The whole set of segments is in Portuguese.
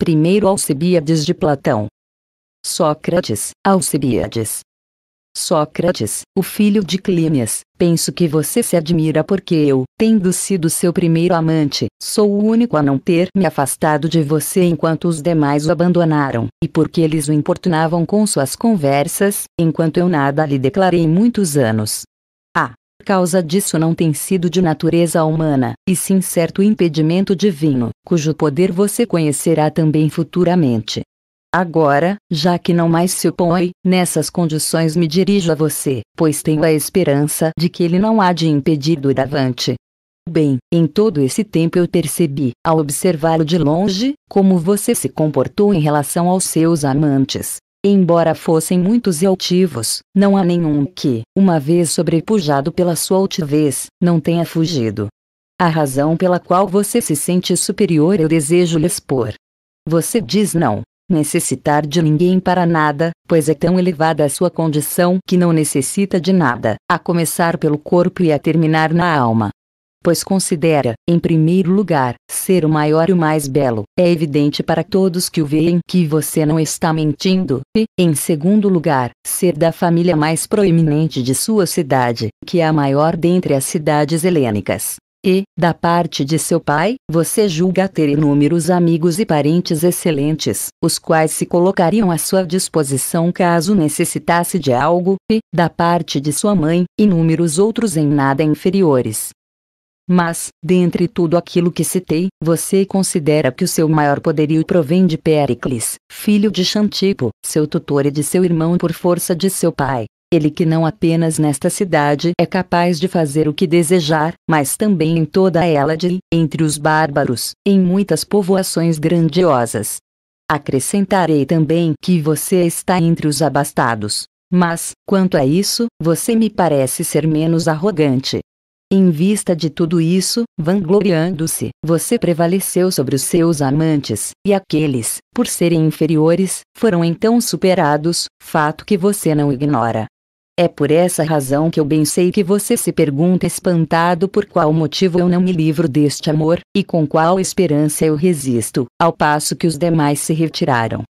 Primeiro Alcibiades de Platão. Sócrates, Alcibiades. Sócrates, o filho de Clínias, penso que você se admira porque eu, tendo sido seu primeiro amante, sou o único a não ter me afastado de você enquanto os demais o abandonaram, e porque eles o importunavam com suas conversas, enquanto eu nada lhe declarei muitos anos, causa disso não tem sido de natureza humana, e sim certo impedimento divino, cujo poder você conhecerá também futuramente. Agora, já que não mais se opõe, nessas condições me dirijo a você, pois tenho a esperança de que ele não há de impedir do davante. Bem, em todo esse tempo eu percebi, ao observá-lo de longe, como você se comportou em relação aos seus amantes. Embora fossem muitos e altivos, não há nenhum que, uma vez sobrepujado pela sua altivez, não tenha fugido. A razão pela qual você se sente superior eu desejo lhe expor. Você diz não necessitar de ninguém para nada, pois é tão elevada a sua condição que não necessita de nada, a começar pelo corpo e a terminar na alma pois considera, em primeiro lugar, ser o maior e o mais belo. É evidente para todos que o veem que você não está mentindo, e, em segundo lugar, ser da família mais proeminente de sua cidade, que é a maior dentre as cidades helênicas. E, da parte de seu pai, você julga ter inúmeros amigos e parentes excelentes, os quais se colocariam à sua disposição caso necessitasse de algo, e, da parte de sua mãe, inúmeros outros em nada inferiores, mas, dentre tudo aquilo que citei, você considera que o seu maior poderio provém de Pericles, filho de Xantipo, seu tutor e de seu irmão por força de seu pai. Ele que não apenas nesta cidade é capaz de fazer o que desejar, mas também em toda ela de, entre os bárbaros, em muitas povoações grandiosas. Acrescentarei também que você está entre os abastados. Mas, quanto a isso, você me parece ser menos arrogante. Em vista de tudo isso, vangloriando-se, você prevaleceu sobre os seus amantes, e aqueles, por serem inferiores, foram então superados, fato que você não ignora. É por essa razão que eu bem sei que você se pergunta espantado por qual motivo eu não me livro deste amor, e com qual esperança eu resisto, ao passo que os demais se retiraram.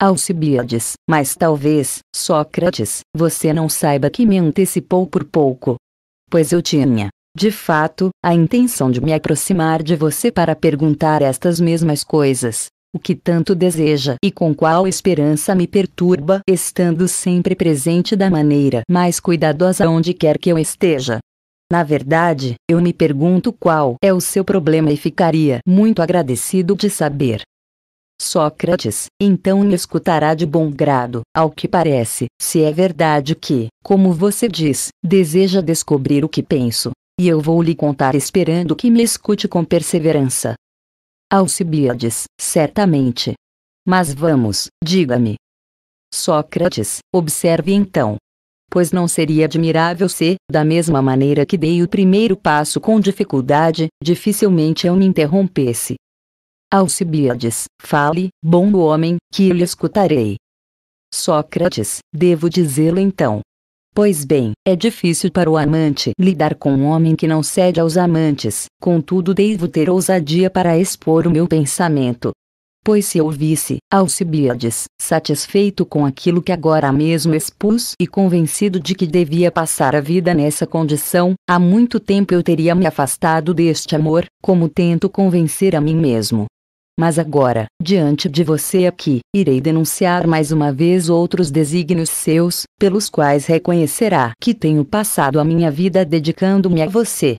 Alcibiades, mas talvez, Sócrates, você não saiba que me antecipou por pouco, pois eu tinha, de fato, a intenção de me aproximar de você para perguntar estas mesmas coisas, o que tanto deseja e com qual esperança me perturba, estando sempre presente da maneira mais cuidadosa onde quer que eu esteja. Na verdade, eu me pergunto qual é o seu problema e ficaria muito agradecido de saber Sócrates, então me escutará de bom grado, ao que parece, se é verdade que, como você diz, deseja descobrir o que penso, e eu vou lhe contar esperando que me escute com perseverança. Alcibiades, certamente. Mas vamos, diga-me. Sócrates, observe então. Pois não seria admirável se, da mesma maneira que dei o primeiro passo com dificuldade, dificilmente eu me interrompesse, Alcibiades, fale, bom homem, que lhe escutarei. Sócrates, devo dizê-lo então. Pois bem, é difícil para o amante lidar com um homem que não cede aos amantes, contudo devo ter ousadia para expor o meu pensamento. Pois se eu visse, Alcibiades, satisfeito com aquilo que agora mesmo expus e convencido de que devia passar a vida nessa condição, há muito tempo eu teria me afastado deste amor, como tento convencer a mim mesmo. Mas agora, diante de você aqui, irei denunciar mais uma vez outros desígnios seus, pelos quais reconhecerá que tenho passado a minha vida dedicando-me a você.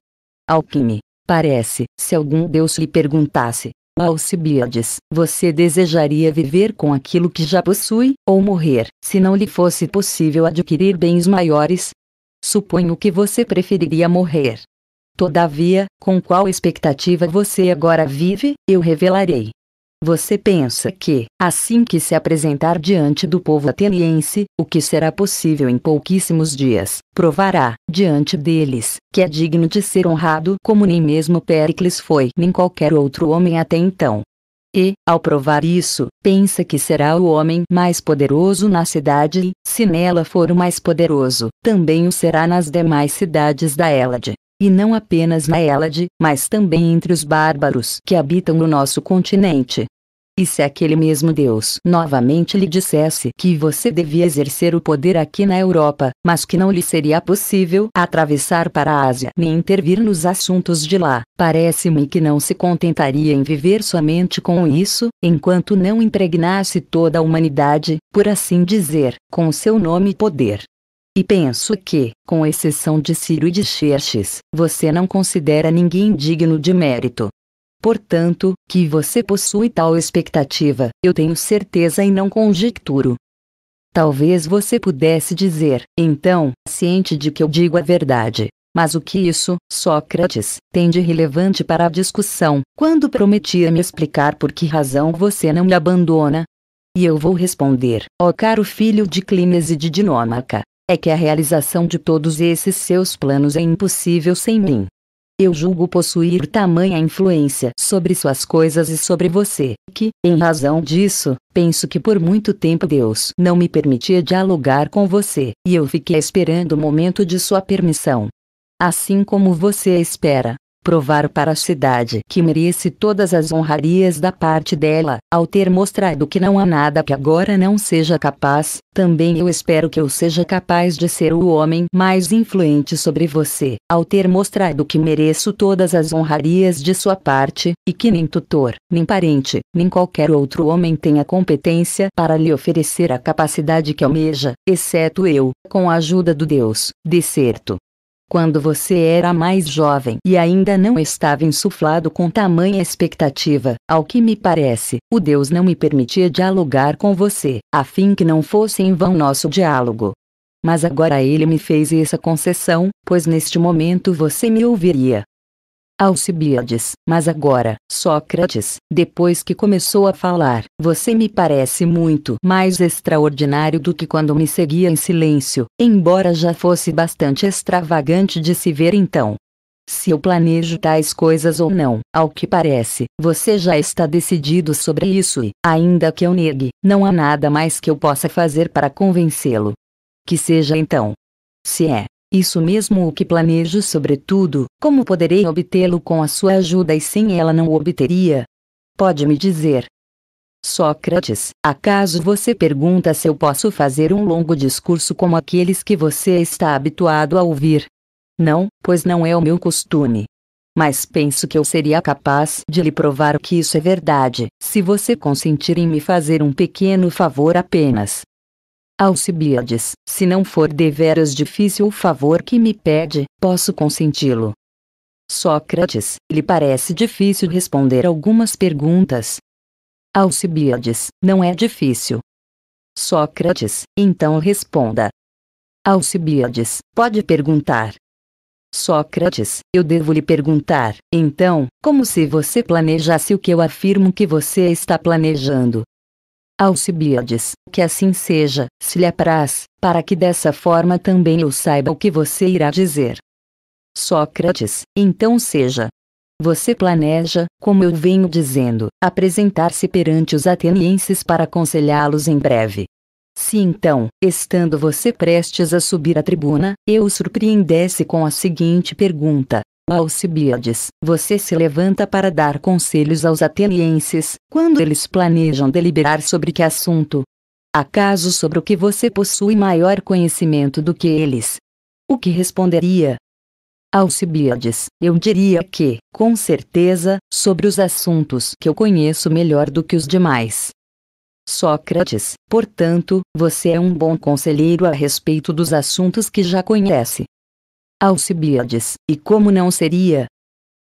Ao que me parece, se algum Deus lhe perguntasse, Alcibiades, você desejaria viver com aquilo que já possui, ou morrer, se não lhe fosse possível adquirir bens maiores? Suponho que você preferiria morrer. Todavia, com qual expectativa você agora vive, eu revelarei. Você pensa que, assim que se apresentar diante do povo ateniense, o que será possível em pouquíssimos dias, provará, diante deles, que é digno de ser honrado como nem mesmo Péricles foi, nem qualquer outro homem até então. E, ao provar isso, pensa que será o homem mais poderoso na cidade e, se nela for o mais poderoso, também o será nas demais cidades da Hélade e não apenas na Hélade, mas também entre os bárbaros que habitam no nosso continente. E se aquele mesmo Deus novamente lhe dissesse que você devia exercer o poder aqui na Europa, mas que não lhe seria possível atravessar para a Ásia nem intervir nos assuntos de lá, parece-me que não se contentaria em viver somente com isso, enquanto não impregnasse toda a humanidade, por assim dizer, com seu nome e poder. E penso que, com exceção de Ciro e de Xerxes, você não considera ninguém digno de mérito. Portanto, que você possui tal expectativa, eu tenho certeza e não conjecturo. Talvez você pudesse dizer, então, ciente de que eu digo a verdade. Mas o que isso, Sócrates, tem de relevante para a discussão, quando prometia me explicar por que razão você não me abandona? E eu vou responder, ó caro filho de Clímenes e de Dinômaca, é que a realização de todos esses seus planos é impossível sem mim. Eu julgo possuir tamanha influência sobre suas coisas e sobre você, que, em razão disso, penso que por muito tempo Deus não me permitia dialogar com você, e eu fiquei esperando o momento de sua permissão. Assim como você espera, provar para a cidade que merece todas as honrarias da parte dela, ao ter mostrado que não há nada que agora não seja capaz, também eu espero que eu seja capaz de ser o homem mais influente sobre você, ao ter mostrado que mereço todas as honrarias de sua parte, e que nem tutor, nem parente, nem qualquer outro homem tenha competência para lhe oferecer a capacidade que almeja, exceto eu, com a ajuda do Deus, de certo, quando você era mais jovem e ainda não estava insuflado com tamanha expectativa, ao que me parece, o Deus não me permitia dialogar com você, a fim que não fosse em vão nosso diálogo. Mas agora ele me fez essa concessão, pois neste momento você me ouviria, Alcibiades. Mas agora, Sócrates, depois que começou a falar, você me parece muito mais extraordinário do que quando me seguia em silêncio, embora já fosse bastante extravagante de se ver então. Se eu planejo tais coisas ou não, ao que parece, você já está decidido sobre isso e, ainda que eu negue, não há nada mais que eu possa fazer para convencê-lo. Que seja então. Se é isso mesmo o que planejo sobretudo, como poderei obtê-lo com a sua ajuda e sem ela não o obteria? Pode me dizer. Sócrates, acaso você pergunta se eu posso fazer um longo discurso como aqueles que você está habituado a ouvir? Não, pois não é o meu costume. Mas penso que eu seria capaz de lhe provar que isso é verdade, se você consentir em me fazer um pequeno favor apenas. Alcibiades, se não for deveras difícil o favor que me pede, posso consenti-lo. Sócrates, lhe parece difícil responder algumas perguntas. Alcibiades, não é difícil. Sócrates, então responda. Alcibiades, pode perguntar. Sócrates, eu devo lhe perguntar, então, como se você planejasse o que eu afirmo que você está planejando. Alcibiades, que assim seja, se lhe apraz, para que dessa forma também eu saiba o que você irá dizer. Sócrates, então seja. Você planeja, como eu venho dizendo, apresentar-se perante os atenienses para aconselhá-los em breve. Se então, estando você prestes a subir à tribuna, eu o surpreendesse com a seguinte pergunta: Alcibiades, você se levanta para dar conselhos aos atenienses, quando eles planejam deliberar sobre que assunto? Acaso sobre o que você possui maior conhecimento do que eles? O que responderia? Alcibiades, eu diria que, com certeza, sobre os assuntos que eu conheço melhor do que os demais. Sócrates, portanto, você é um bom conselheiro a respeito dos assuntos que já conhece, Alcibiades, e como não seria?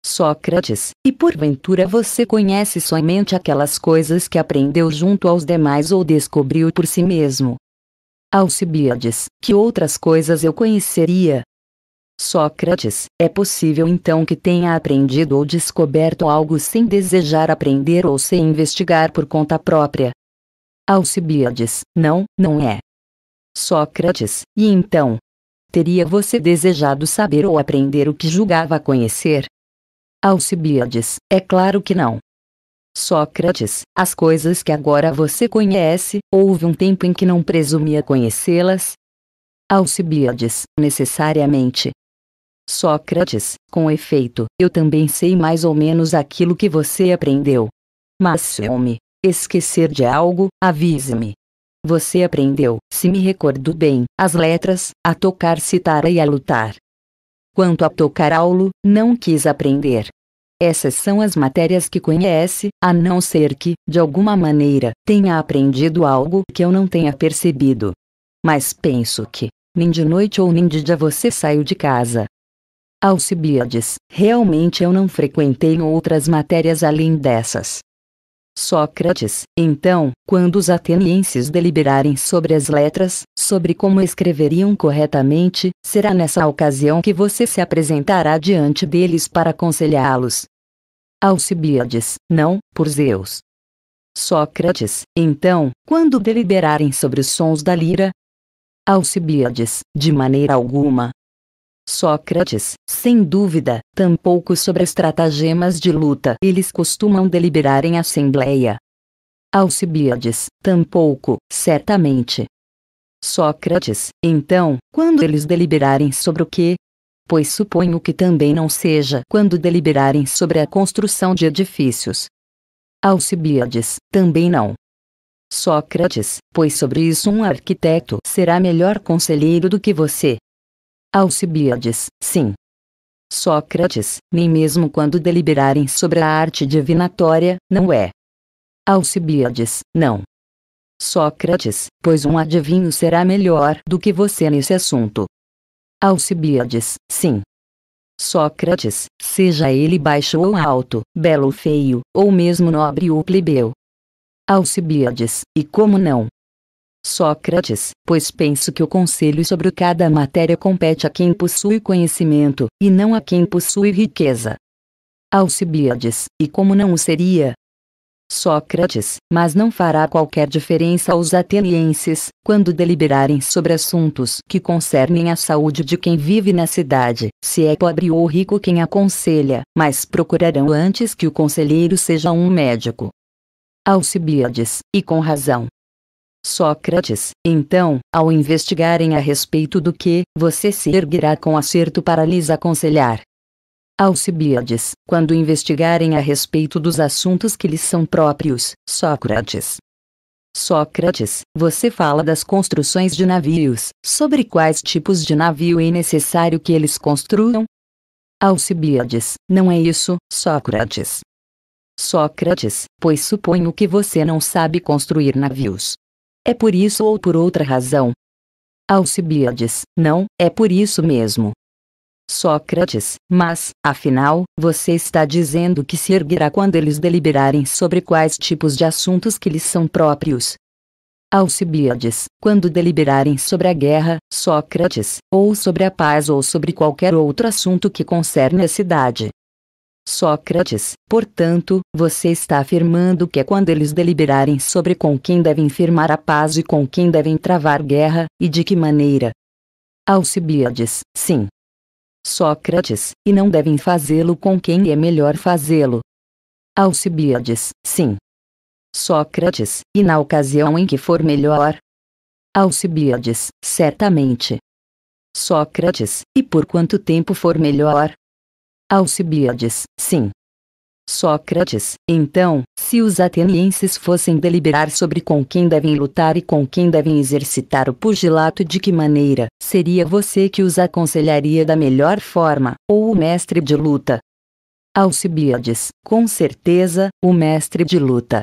Sócrates, e porventura você conhece somente aquelas coisas que aprendeu junto aos demais ou descobriu por si mesmo? Alcibiades, que outras coisas eu conheceria? Sócrates, é possível então que tenha aprendido ou descoberto algo sem desejar aprender ou sem investigar por conta própria? Alcibiades, não, não é. Sócrates, e então, teria você desejado saber ou aprender o que julgava conhecer? Alcibiades, é claro que não. Sócrates, as coisas que agora você conhece, houve um tempo em que não presumia conhecê-las? Alcibiades, necessariamente. Sócrates, com efeito, eu também sei mais ou menos aquilo que você aprendeu. Mas se eu me esquecer de algo, avise-me. Você aprendeu, se me recordo bem, as letras, a tocar citara e a lutar. Quanto a tocar aulo, não quis aprender. Essas são as matérias que conhece, a não ser que, de alguma maneira, tenha aprendido algo que eu não tenha percebido. Mas penso que, nem de noite ou nem de dia você saiu de casa. Alcibiades, realmente eu não frequentei outras matérias além dessas. Sócrates, então, quando os atenienses deliberarem sobre as letras, sobre como escreveriam corretamente, será nessa ocasião que você se apresentará diante deles para aconselhá-los. Alcibiades, não, por Zeus. Sócrates, então, quando deliberarem sobre os sons da lira? Alcibiades, de maneira alguma, Sócrates, sem dúvida, tampouco sobre estratagemas de luta eles costumam deliberar em assembleia. Alcibiades, tampouco, certamente. Sócrates, então, quando eles deliberarem sobre o quê? Pois suponho que também não seja quando deliberarem sobre a construção de edifícios. Alcibiades, também não. Sócrates, pois sobre isso um arquiteto será melhor conselheiro do que você, Alcibiades, sim. Sócrates, nem mesmo quando deliberarem sobre a arte divinatória, não é. Alcibiades, não. Sócrates, pois um adivinho será melhor do que você nesse assunto. Alcibiades, sim. Sócrates, seja ele baixo ou alto, belo ou feio, ou mesmo nobre ou plebeu. Alcibiades, e como não, Sócrates, pois penso que o conselho sobre cada matéria compete a quem possui conhecimento, e não a quem possui riqueza. Alcibiades, e como não o seria? Sócrates, mas não fará qualquer diferença aos atenienses, quando deliberarem sobre assuntos que concernem a saúde de quem vive na cidade, se é pobre ou rico quem aconselha, mas procurarão antes que o conselheiro seja um médico. Alcibiades, e com razão, Sócrates, então, ao investigarem a respeito do que, você se erguerá com acerto para lhes aconselhar. Alcibiades, quando investigarem a respeito dos assuntos que lhes são próprios, Sócrates. Sócrates, você fala das construções de navios, sobre quais tipos de navio é necessário que eles construam? Alcibiades, não é isso, Sócrates. Sócrates, pois suponho que você não sabe construir navios é por isso ou por outra razão. Alcibiades, não, é por isso mesmo. Sócrates, mas, afinal, você está dizendo que se erguerá quando eles deliberarem sobre quais tipos de assuntos que lhes são próprios. Alcibiades, quando deliberarem sobre a guerra, Sócrates, ou sobre a paz ou sobre qualquer outro assunto que concerne a cidade. Sócrates, portanto, você está afirmando que é quando eles deliberarem sobre com quem devem firmar a paz e com quem devem travar guerra, e de que maneira? Alcibiades, sim. Sócrates, e não devem fazê-lo com quem é melhor fazê-lo. Alcibiades, sim. Sócrates, e na ocasião em que for melhor? Alcibiades, certamente. Sócrates, e por quanto tempo for melhor? Alcibiades, sim. Sócrates, então, se os atenienses fossem deliberar sobre com quem devem lutar e com quem devem exercitar o pugilato de que maneira, seria você que os aconselharia da melhor forma, ou o mestre de luta? Alcibiades, com certeza, o mestre de luta.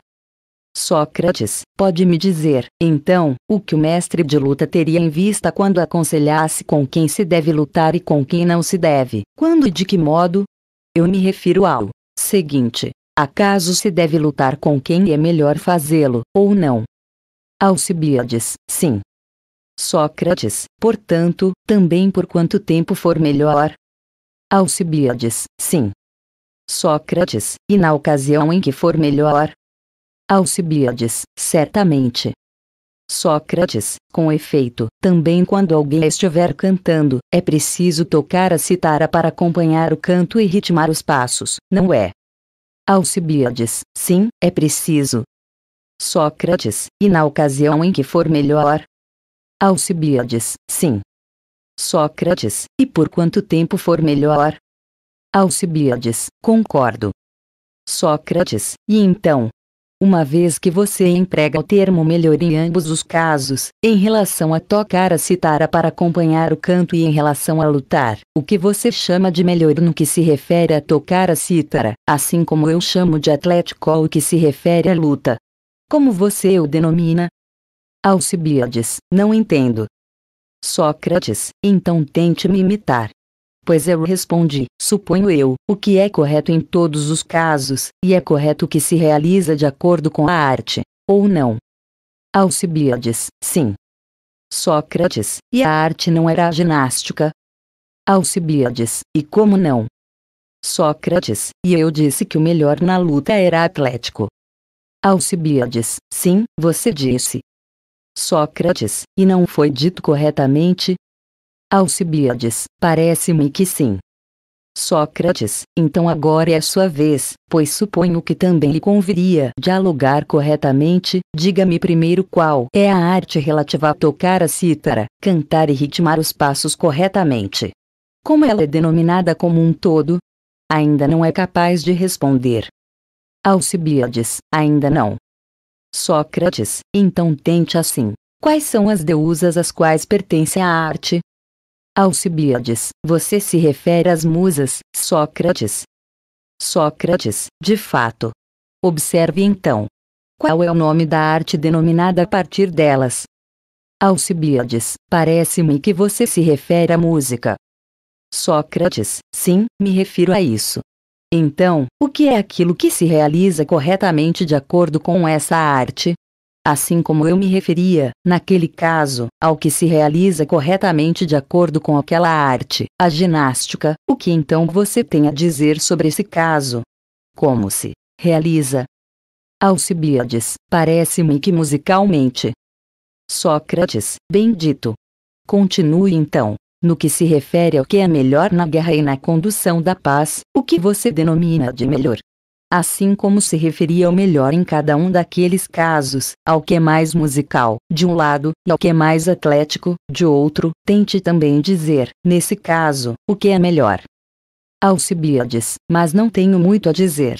Sócrates, pode me dizer, então, o que o mestre de luta teria em vista quando aconselhasse com quem se deve lutar e com quem não se deve, quando e de que modo? Eu me refiro ao seguinte: acaso se deve lutar com quem é melhor fazê-lo, ou não? Alcibiades, sim. Sócrates, portanto, também por quanto tempo for melhor? Alcibiades, sim. Sócrates, e na ocasião em que for melhor, Alcibiades, certamente. Sócrates, com efeito, também quando alguém estiver cantando, é preciso tocar a citara para acompanhar o canto e ritmar os passos, não é? Alcibiades, sim, é preciso. Sócrates, e na ocasião em que for melhor? Alcibiades, sim. Sócrates, e por quanto tempo for melhor? Alcibiades, concordo. Sócrates, e então, uma vez que você emprega o termo melhor em ambos os casos, em relação a tocar a citara para acompanhar o canto e em relação a lutar, o que você chama de melhor no que se refere a tocar a citara, assim como eu chamo de atlético o que se refere à luta. Como você o denomina? Alcibiades, não entendo. Sócrates, então tente me imitar. Pois eu respondi, suponho eu, o que é correto em todos os casos, e é correto que se realiza de acordo com a arte, ou não. Alcibiades, sim. Sócrates, e a arte não era a ginástica? Alcibiades, e como não? Sócrates, e eu disse que o melhor na luta era atlético. Alcibiades, sim, você disse. Sócrates, e não foi dito corretamente, Alcibiades, parece-me que sim. Sócrates, então agora é sua vez, pois suponho que também lhe conviria dialogar corretamente, diga-me primeiro qual é a arte relativa a tocar a cítara, cantar e ritmar os passos corretamente. Como ela é denominada como um todo? Ainda não é capaz de responder. Alcibiades, ainda não. Sócrates, então tente assim. Quais são as deusas às quais pertence a arte? Alcibiades, você se refere às musas, Sócrates? Sócrates, de fato. Observe então. Qual é o nome da arte denominada a partir delas? Alcibiades, parece-me que você se refere à música. Sócrates, sim, me refiro a isso. Então, o que é aquilo que se realiza corretamente de acordo com essa arte? assim como eu me referia, naquele caso, ao que se realiza corretamente de acordo com aquela arte, a ginástica, o que então você tem a dizer sobre esse caso? Como se realiza? Alcibiades, parece-me que musicalmente. Sócrates, bendito. Continue então. No que se refere ao que é melhor na guerra e na condução da paz, o que você denomina de melhor? assim como se referia ao melhor em cada um daqueles casos, ao que é mais musical, de um lado, e ao que é mais atlético, de outro, tente também dizer, nesse caso, o que é melhor. Alcibiades, mas não tenho muito a dizer.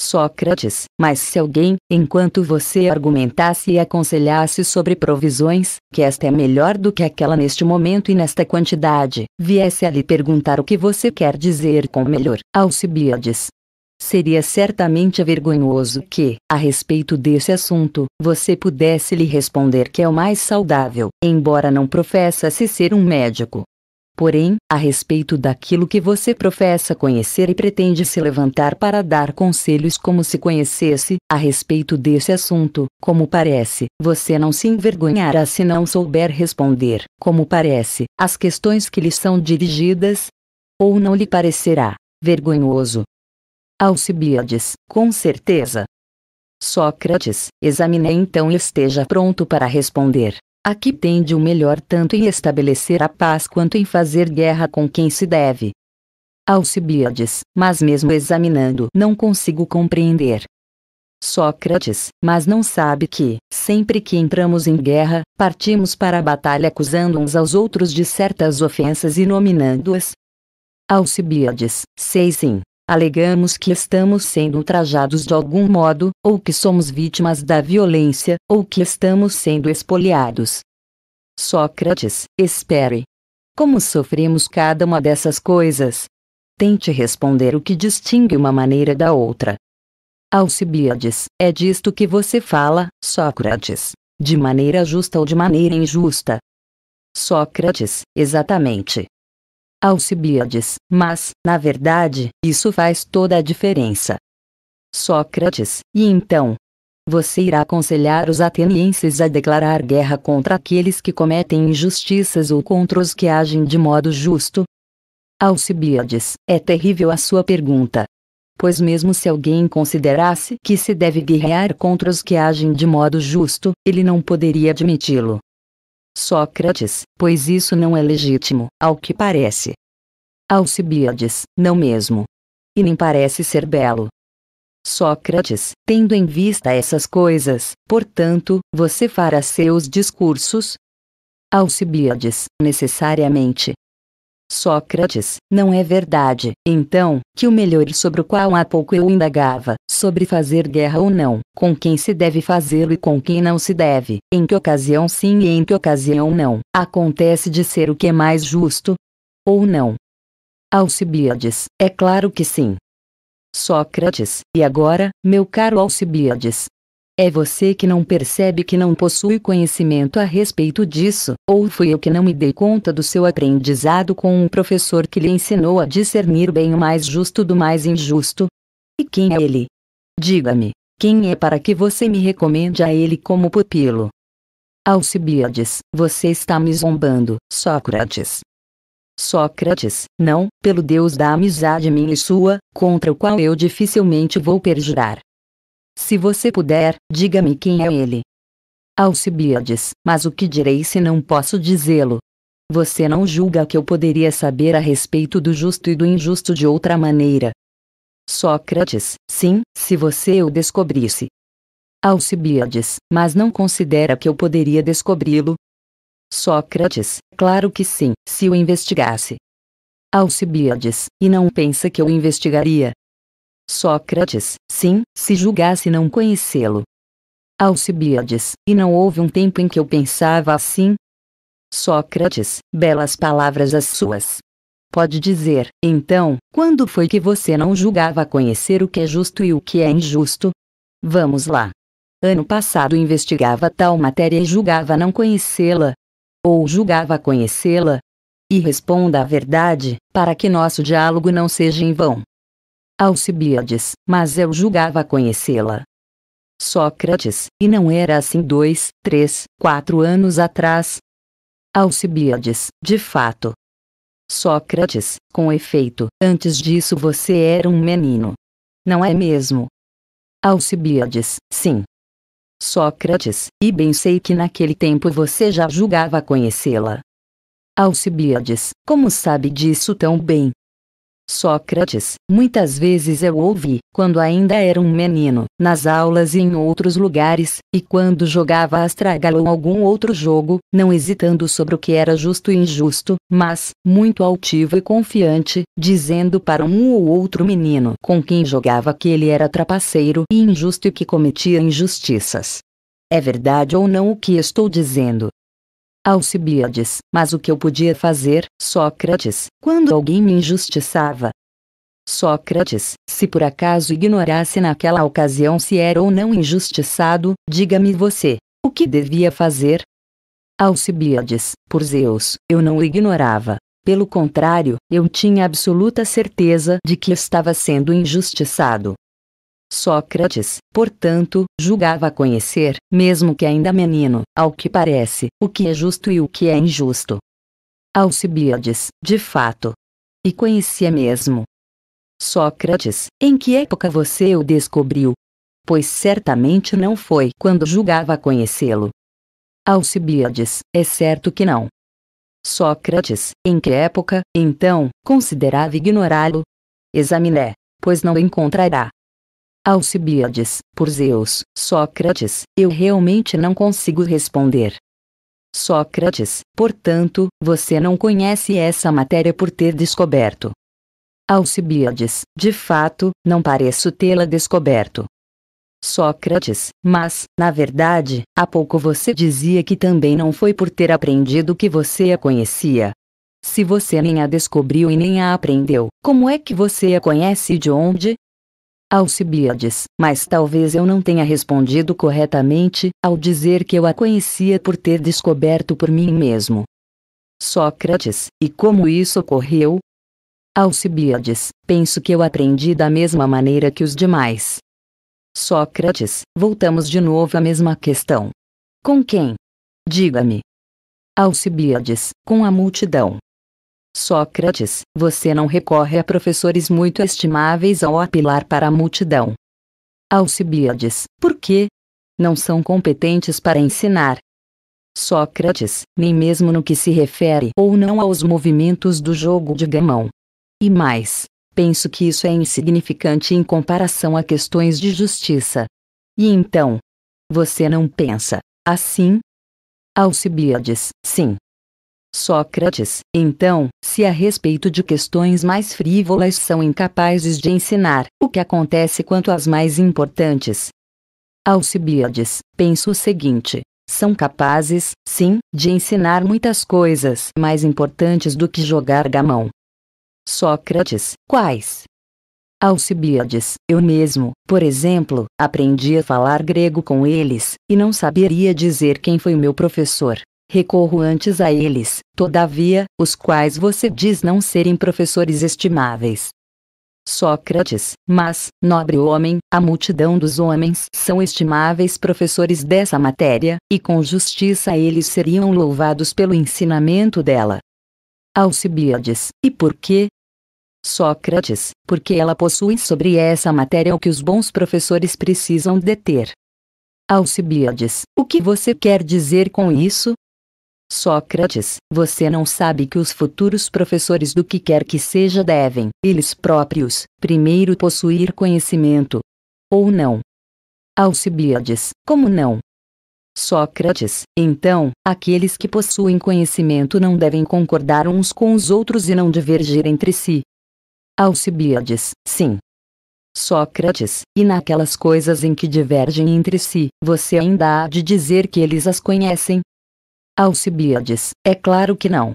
Sócrates, mas se alguém, enquanto você argumentasse e aconselhasse sobre provisões, que esta é melhor do que aquela neste momento e nesta quantidade, viesse a lhe perguntar o que você quer dizer com melhor, Alcibiades, Seria certamente vergonhoso que, a respeito desse assunto, você pudesse lhe responder que é o mais saudável, embora não professa-se ser um médico. Porém, a respeito daquilo que você professa conhecer e pretende se levantar para dar conselhos como se conhecesse, a respeito desse assunto, como parece, você não se envergonhará se não souber responder, como parece, as questões que lhe são dirigidas? Ou não lhe parecerá vergonhoso, Alcibiades, com certeza. Sócrates, examine então e esteja pronto para responder. Aqui tende o melhor tanto em estabelecer a paz quanto em fazer guerra com quem se deve. Alcibiades, mas mesmo examinando não consigo compreender. Sócrates, mas não sabe que, sempre que entramos em guerra, partimos para a batalha acusando uns aos outros de certas ofensas e nominando-as? Alcibiades, sei sim, Alegamos que estamos sendo ultrajados de algum modo, ou que somos vítimas da violência, ou que estamos sendo espoliados. Sócrates, espere. Como sofremos cada uma dessas coisas? Tente responder o que distingue uma maneira da outra. Alcibiades, é disto que você fala, Sócrates. De maneira justa ou de maneira injusta? Sócrates, exatamente. Alcibiades, mas, na verdade, isso faz toda a diferença. Sócrates, e então? Você irá aconselhar os atenienses a declarar guerra contra aqueles que cometem injustiças ou contra os que agem de modo justo? Alcibiades, é terrível a sua pergunta. Pois, mesmo se alguém considerasse que se deve guerrear contra os que agem de modo justo, ele não poderia admiti-lo. Sócrates, pois isso não é legítimo, ao que parece. Alcibiades, não mesmo. E nem parece ser belo. Sócrates, tendo em vista essas coisas, portanto, você fará seus discursos? Alcibiades, necessariamente, Sócrates, não é verdade, então, que o melhor sobre o qual há pouco eu indagava, sobre fazer guerra ou não, com quem se deve fazê-lo e com quem não se deve, em que ocasião sim e em que ocasião não, acontece de ser o que é mais justo? Ou não? Alcibiades, é claro que sim. Sócrates, e agora, meu caro Alcibiades, é você que não percebe que não possui conhecimento a respeito disso, ou fui eu que não me dei conta do seu aprendizado com um professor que lhe ensinou a discernir bem o mais justo do mais injusto? E quem é ele? Diga-me, quem é para que você me recomende a ele como pupilo? Alcibiades, você está me zombando, Sócrates. Sócrates, não, pelo Deus da amizade minha e sua, contra o qual eu dificilmente vou perjurar. Se você puder, diga-me quem é ele. Alcibiades, mas o que direi se não posso dizê-lo? Você não julga que eu poderia saber a respeito do justo e do injusto de outra maneira? Sócrates, sim, se você o descobrisse. Alcibiades, mas não considera que eu poderia descobri-lo? Sócrates, claro que sim, se o investigasse. Alcibiades, e não pensa que eu investigaria, Sócrates, sim, se julgasse não conhecê-lo. Alcibiades, e não houve um tempo em que eu pensava assim? Sócrates, belas palavras as suas. Pode dizer, então, quando foi que você não julgava conhecer o que é justo e o que é injusto? Vamos lá. Ano passado investigava tal matéria e julgava não conhecê-la. Ou julgava conhecê-la? E responda a verdade, para que nosso diálogo não seja em vão. Alcibiades, mas eu julgava conhecê-la. Sócrates, e não era assim dois, três, quatro anos atrás? Alcibiades, de fato. Sócrates, com efeito, antes disso você era um menino. Não é mesmo? Alcibiades, sim. Sócrates, e bem sei que naquele tempo você já julgava conhecê-la. Alcibiades, como sabe disso tão bem? Sócrates, muitas vezes eu ouvi, quando ainda era um menino, nas aulas e em outros lugares, e quando jogava astragal ou algum outro jogo, não hesitando sobre o que era justo e injusto, mas, muito altivo e confiante, dizendo para um ou outro menino com quem jogava que ele era trapaceiro e injusto e que cometia injustiças. É verdade ou não o que estou dizendo? Alcibiades, mas o que eu podia fazer, Sócrates, quando alguém me injustiçava? Sócrates, se por acaso ignorasse naquela ocasião se era ou não injustiçado, diga-me você, o que devia fazer? Alcibiades, por Zeus, eu não o ignorava. Pelo contrário, eu tinha absoluta certeza de que estava sendo injustiçado. Sócrates, portanto, julgava conhecer, mesmo que ainda menino, ao que parece, o que é justo e o que é injusto. Alcibiades, de fato. E conhecia mesmo. Sócrates, em que época você o descobriu? Pois certamente não foi quando julgava conhecê-lo. Alcibiades, é certo que não. Sócrates, em que época, então, considerava ignorá-lo? Examiné, pois não encontrará. Alcibiades, por Zeus, Sócrates, eu realmente não consigo responder. Sócrates, portanto, você não conhece essa matéria por ter descoberto. Alcibiades, de fato, não pareço tê-la descoberto. Sócrates, mas, na verdade, há pouco você dizia que também não foi por ter aprendido que você a conhecia. Se você nem a descobriu e nem a aprendeu, como é que você a conhece e de onde? Alcibiades, mas talvez eu não tenha respondido corretamente ao dizer que eu a conhecia por ter descoberto por mim mesmo. Sócrates, e como isso ocorreu? Alcibiades, penso que eu aprendi da mesma maneira que os demais. Sócrates, voltamos de novo à mesma questão. Com quem? Diga-me. Alcibiades, com a multidão. Sócrates, você não recorre a professores muito estimáveis ao apelar para a multidão. Alcibiades, por quê? Não são competentes para ensinar. Sócrates, nem mesmo no que se refere ou não aos movimentos do jogo de gamão. E mais, penso que isso é insignificante em comparação a questões de justiça. E então? Você não pensa assim? Alcibiades, sim, Sócrates, então, se a respeito de questões mais frívolas são incapazes de ensinar, o que acontece quanto às mais importantes? Alcibiades, penso o seguinte: são capazes, sim, de ensinar muitas coisas mais importantes do que jogar gamão. Sócrates, quais? Alcibiades, eu mesmo, por exemplo, aprendi a falar grego com eles, e não saberia dizer quem foi meu professor recorro antes a eles, todavia, os quais você diz não serem professores estimáveis. Sócrates, mas, nobre homem, a multidão dos homens são estimáveis professores dessa matéria, e com justiça eles seriam louvados pelo ensinamento dela. Alcibiades, e por quê? Sócrates, porque ela possui sobre essa matéria o que os bons professores precisam deter. Alcibiades, o que você quer dizer com isso? Sócrates, você não sabe que os futuros professores do que quer que seja devem, eles próprios, primeiro possuir conhecimento. Ou não? Alcibiades, como não? Sócrates, então, aqueles que possuem conhecimento não devem concordar uns com os outros e não divergir entre si. Alcibiades, sim. Sócrates, e naquelas coisas em que divergem entre si, você ainda há de dizer que eles as conhecem? Alcibiades, é claro que não.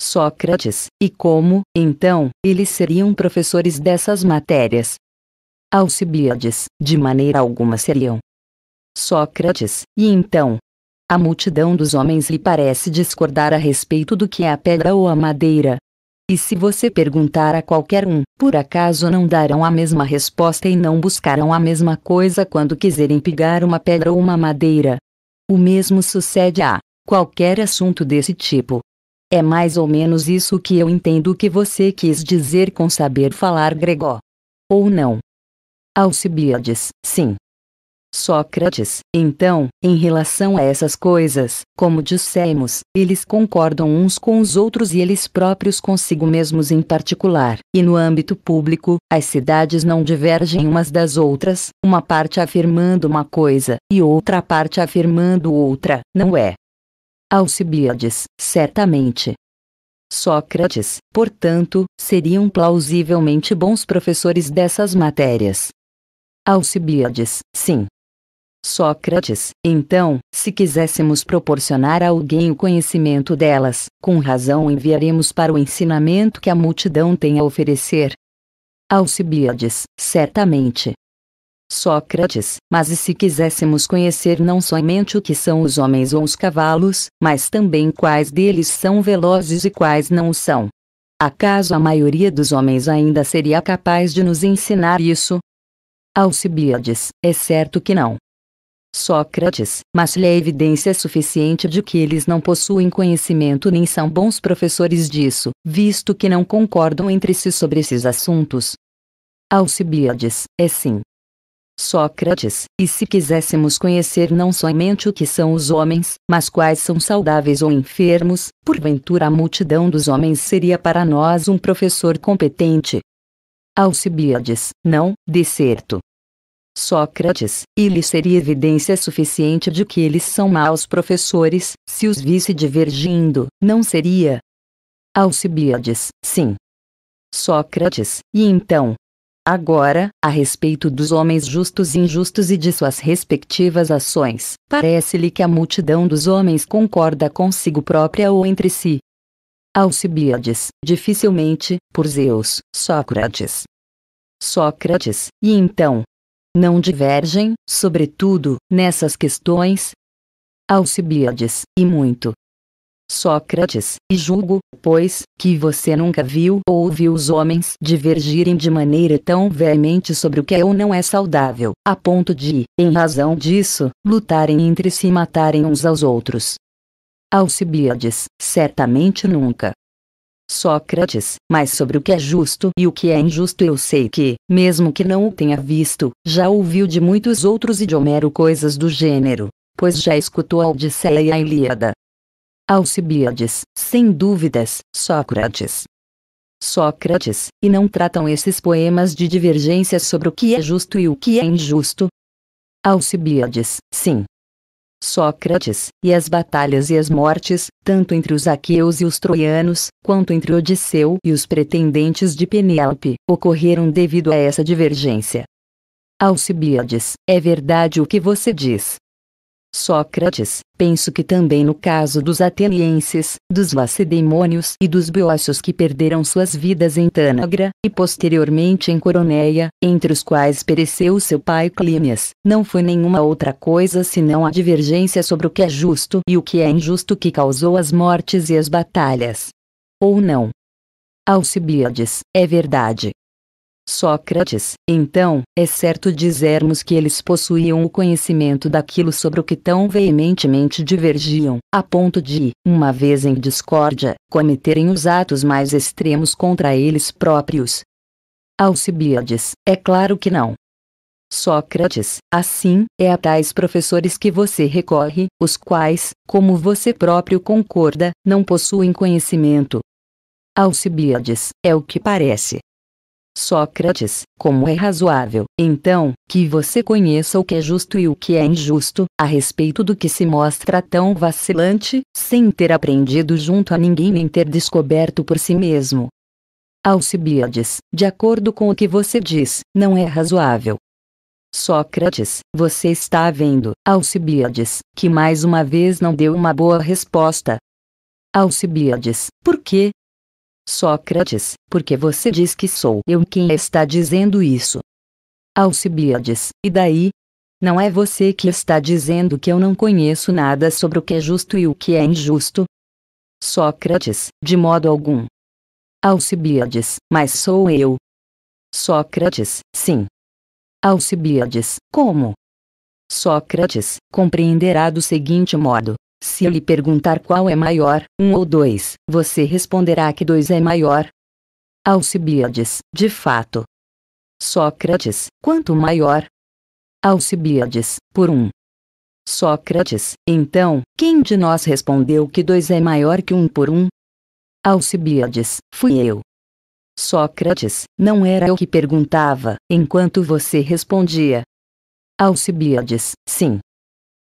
Sócrates, e como, então, eles seriam professores dessas matérias? Alcibiades, de maneira alguma seriam. Sócrates, e então? A multidão dos homens lhe parece discordar a respeito do que é a pedra ou a madeira. E se você perguntar a qualquer um, por acaso não darão a mesma resposta e não buscarão a mesma coisa quando quiserem pegar uma pedra ou uma madeira? O mesmo sucede a qualquer assunto desse tipo. É mais ou menos isso que eu entendo que você quis dizer com saber falar gregó. Ou não? Alcibiades, sim. Sócrates, então, em relação a essas coisas, como dissemos, eles concordam uns com os outros e eles próprios consigo mesmos em particular, e no âmbito público, as cidades não divergem umas das outras, uma parte afirmando uma coisa, e outra parte afirmando outra, não é, Alcibiades, certamente. Sócrates, portanto, seriam plausivelmente bons professores dessas matérias. Alcibiades, sim. Sócrates, então, se quiséssemos proporcionar a alguém o conhecimento delas, com razão enviaremos para o ensinamento que a multidão tem a oferecer. Alcibiades, certamente. Sócrates, mas e se quiséssemos conhecer não somente o que são os homens ou os cavalos, mas também quais deles são velozes e quais não o são? Acaso a maioria dos homens ainda seria capaz de nos ensinar isso? Alcibiades, é certo que não. Sócrates, mas lhe é evidência suficiente de que eles não possuem conhecimento nem são bons professores disso, visto que não concordam entre si sobre esses assuntos. Alcibiades, é sim. Sócrates, e se quiséssemos conhecer não somente o que são os homens, mas quais são saudáveis ou enfermos, porventura a multidão dos homens seria para nós um professor competente. Alcibiades, não, de certo. Sócrates, e lhe seria evidência suficiente de que eles são maus professores, se os visse divergindo, não seria? Alcibiades, sim. Sócrates, e então, Agora, a respeito dos homens justos e injustos e de suas respectivas ações, parece-lhe que a multidão dos homens concorda consigo própria ou entre si. Alcibiades, dificilmente, por Zeus, Sócrates. Sócrates, e então? Não divergem, sobretudo, nessas questões? Alcibiades, e muito, Sócrates, e julgo, pois, que você nunca viu ou ouviu os homens divergirem de maneira tão veemente sobre o que é ou não é saudável, a ponto de, em razão disso, lutarem entre si e matarem uns aos outros. Alcibiades, certamente nunca. Sócrates, mas sobre o que é justo e o que é injusto eu sei que, mesmo que não o tenha visto, já ouviu de muitos outros e de Homero coisas do gênero, pois já escutou a Odisseia e a Ilíada, Alcibiades, sem dúvidas, Sócrates. Sócrates, e não tratam esses poemas de divergências sobre o que é justo e o que é injusto? Alcibiades, sim. Sócrates, e as batalhas e as mortes, tanto entre os aqueus e os troianos, quanto entre Odisseu e os pretendentes de Penélope, ocorreram devido a essa divergência. Alcibiades, é verdade o que você diz, Sócrates, penso que também no caso dos atenienses, dos lacedemônios e dos beócios que perderam suas vidas em Tanagra, e posteriormente em Coronéia, entre os quais pereceu seu pai Clínias, não foi nenhuma outra coisa senão a divergência sobre o que é justo e o que é injusto que causou as mortes e as batalhas. Ou não? Alcibiades, é verdade, Sócrates, então, é certo dizermos que eles possuíam o conhecimento daquilo sobre o que tão veementemente divergiam, a ponto de, uma vez em discórdia, cometerem os atos mais extremos contra eles próprios. Alcibiades, é claro que não. Sócrates, assim, é a tais professores que você recorre, os quais, como você próprio concorda, não possuem conhecimento. Alcibiades, é o que parece. Sócrates, como é razoável, então, que você conheça o que é justo e o que é injusto, a respeito do que se mostra tão vacilante, sem ter aprendido junto a ninguém nem ter descoberto por si mesmo. Alcibiades, de acordo com o que você diz, não é razoável. Sócrates, você está vendo, Alcibiades, que mais uma vez não deu uma boa resposta. Alcibiades, por quê? Sócrates, porque você diz que sou eu quem está dizendo isso? Alcibiades, e daí? Não é você que está dizendo que eu não conheço nada sobre o que é justo e o que é injusto? Sócrates, de modo algum. Alcibiades, mas sou eu. Sócrates, sim. Alcibiades, como? Sócrates, compreenderá do seguinte modo: se eu lhe perguntar qual é maior, um ou dois, você responderá que dois é maior. Alcibiades, de fato. Sócrates, quanto maior? Alcibiades, por um. Sócrates, então, quem de nós respondeu que dois é maior que um por um? Alcibiades, fui eu. Sócrates, não era eu que perguntava, enquanto você respondia. Alcibiades, sim,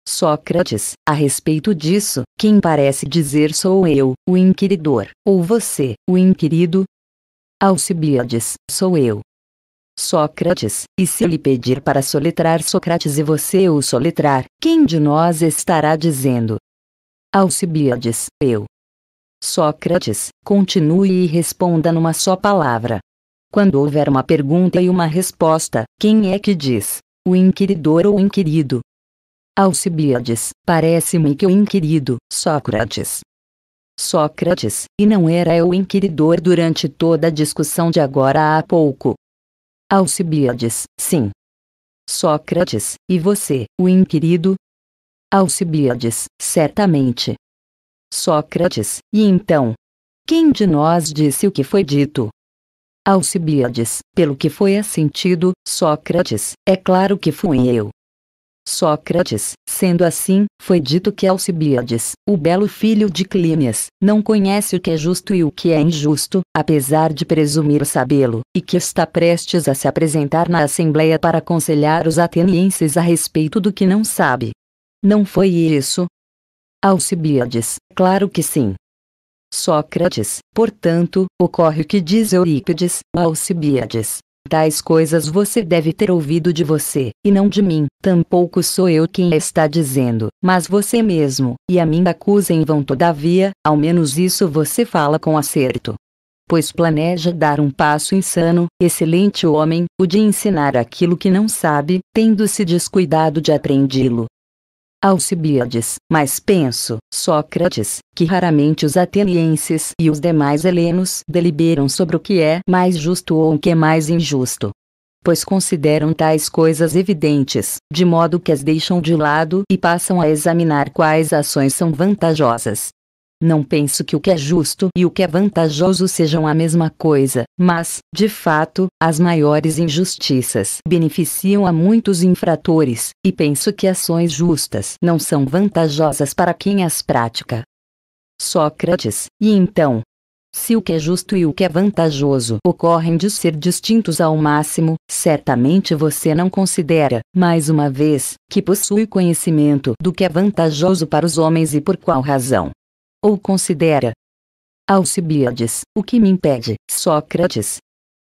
Sócrates, a respeito disso, quem parece dizer sou eu, o inquiridor, ou você, o inquirido? Alcibiades, sou eu. Sócrates, e se eu lhe pedir para soletrar Sócrates e você o soletrar, quem de nós estará dizendo? Alcibiades, eu. Sócrates, continue e responda numa só palavra. Quando houver uma pergunta e uma resposta, quem é que diz? O inquiridor ou o inquirido? Alcibiades, parece-me que o inquirido, Sócrates. Sócrates, e não era eu o inquiridor durante toda a discussão de agora há pouco. Alcibiades, sim. Sócrates, e você, o inquirido? Alcibiades, certamente. Sócrates, e então? Quem de nós disse o que foi dito? Alcibiades, pelo que foi assentido, Sócrates, é claro que fui eu. Sócrates, sendo assim, foi dito que Alcibiades, o belo filho de Clímias, não conhece o que é justo e o que é injusto, apesar de presumir sabê-lo, e que está prestes a se apresentar na Assembleia para aconselhar os atenienses a respeito do que não sabe. Não foi isso? Alcibiades, claro que sim. Sócrates, portanto, ocorre o que diz Eurípides, Alcibiades, Tais coisas você deve ter ouvido de você, e não de mim. Tampouco sou eu quem está dizendo, mas você mesmo, e a mim acusa em vão todavia, ao menos isso você fala com acerto. Pois planeja dar um passo insano, excelente homem, o de ensinar aquilo que não sabe, tendo-se descuidado de aprendi-lo, Alcibiades, mas penso, Sócrates, que raramente os atenienses e os demais helenos deliberam sobre o que é mais justo ou o que é mais injusto. Pois consideram tais coisas evidentes, de modo que as deixam de lado e passam a examinar quais ações são vantajosas não penso que o que é justo e o que é vantajoso sejam a mesma coisa, mas, de fato, as maiores injustiças beneficiam a muitos infratores, e penso que ações justas não são vantajosas para quem as pratica. Sócrates, e então? Se o que é justo e o que é vantajoso ocorrem de ser distintos ao máximo, certamente você não considera, mais uma vez, que possui conhecimento do que é vantajoso para os homens e por qual razão ou considera. Alcibiades, o que me impede, Sócrates?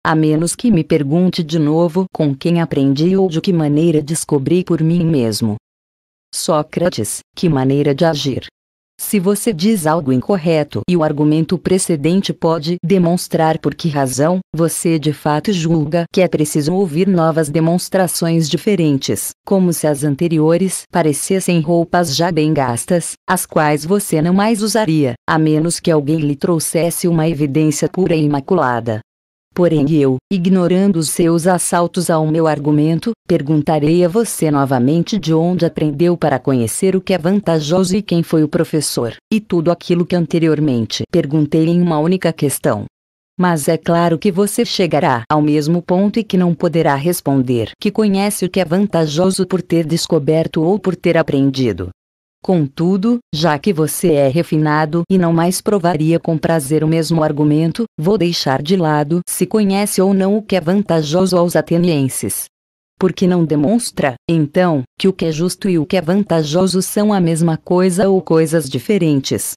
A menos que me pergunte de novo com quem aprendi ou de que maneira descobri por mim mesmo. Sócrates, que maneira de agir, se você diz algo incorreto e o argumento precedente pode demonstrar por que razão, você de fato julga que é preciso ouvir novas demonstrações diferentes, como se as anteriores parecessem roupas já bem gastas, as quais você não mais usaria, a menos que alguém lhe trouxesse uma evidência pura e imaculada. Porém eu, ignorando os seus assaltos ao meu argumento, perguntarei a você novamente de onde aprendeu para conhecer o que é vantajoso e quem foi o professor, e tudo aquilo que anteriormente perguntei em uma única questão. Mas é claro que você chegará ao mesmo ponto e que não poderá responder que conhece o que é vantajoso por ter descoberto ou por ter aprendido, Contudo, já que você é refinado e não mais provaria com prazer o mesmo argumento, vou deixar de lado se conhece ou não o que é vantajoso aos atenienses. Porque não demonstra, então, que o que é justo e o que é vantajoso são a mesma coisa ou coisas diferentes.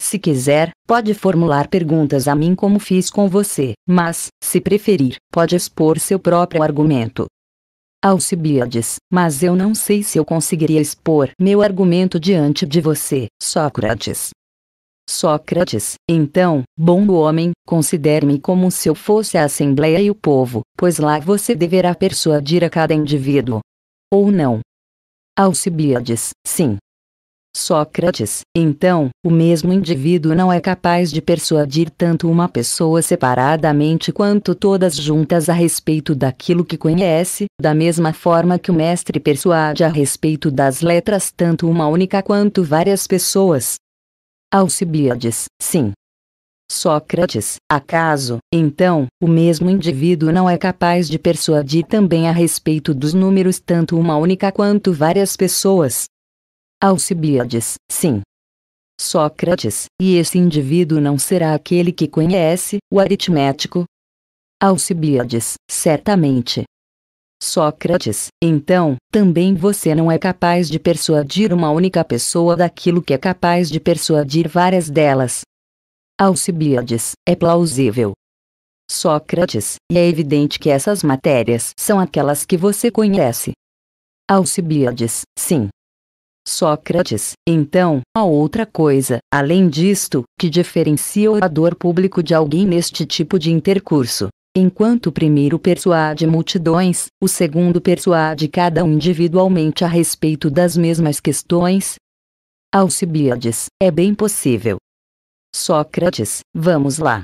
Se quiser, pode formular perguntas a mim como fiz com você, mas, se preferir, pode expor seu próprio argumento. Alcibiades, mas eu não sei se eu conseguiria expor meu argumento diante de você, Sócrates. Sócrates, então, bom homem, considere-me como se eu fosse a Assembleia e o povo, pois lá você deverá persuadir a cada indivíduo. Ou não? Alcibiades, sim, Sócrates, então, o mesmo indivíduo não é capaz de persuadir tanto uma pessoa separadamente quanto todas juntas a respeito daquilo que conhece, da mesma forma que o mestre persuade a respeito das letras tanto uma única quanto várias pessoas. Alcibiades, sim. Sócrates, acaso, então, o mesmo indivíduo não é capaz de persuadir também a respeito dos números tanto uma única quanto várias pessoas? Alcibiades, sim. Sócrates, e esse indivíduo não será aquele que conhece o aritmético? Alcibiades, certamente. Sócrates, então, também você não é capaz de persuadir uma única pessoa daquilo que é capaz de persuadir várias delas. Alcibiades, é plausível. Sócrates, e é evidente que essas matérias são aquelas que você conhece. Alcibiades, sim. Sócrates, então, há outra coisa, além disto, que diferencia o orador público de alguém neste tipo de intercurso. Enquanto o primeiro persuade multidões, o segundo persuade cada um individualmente a respeito das mesmas questões? Alcibiades, é bem possível. Sócrates, vamos lá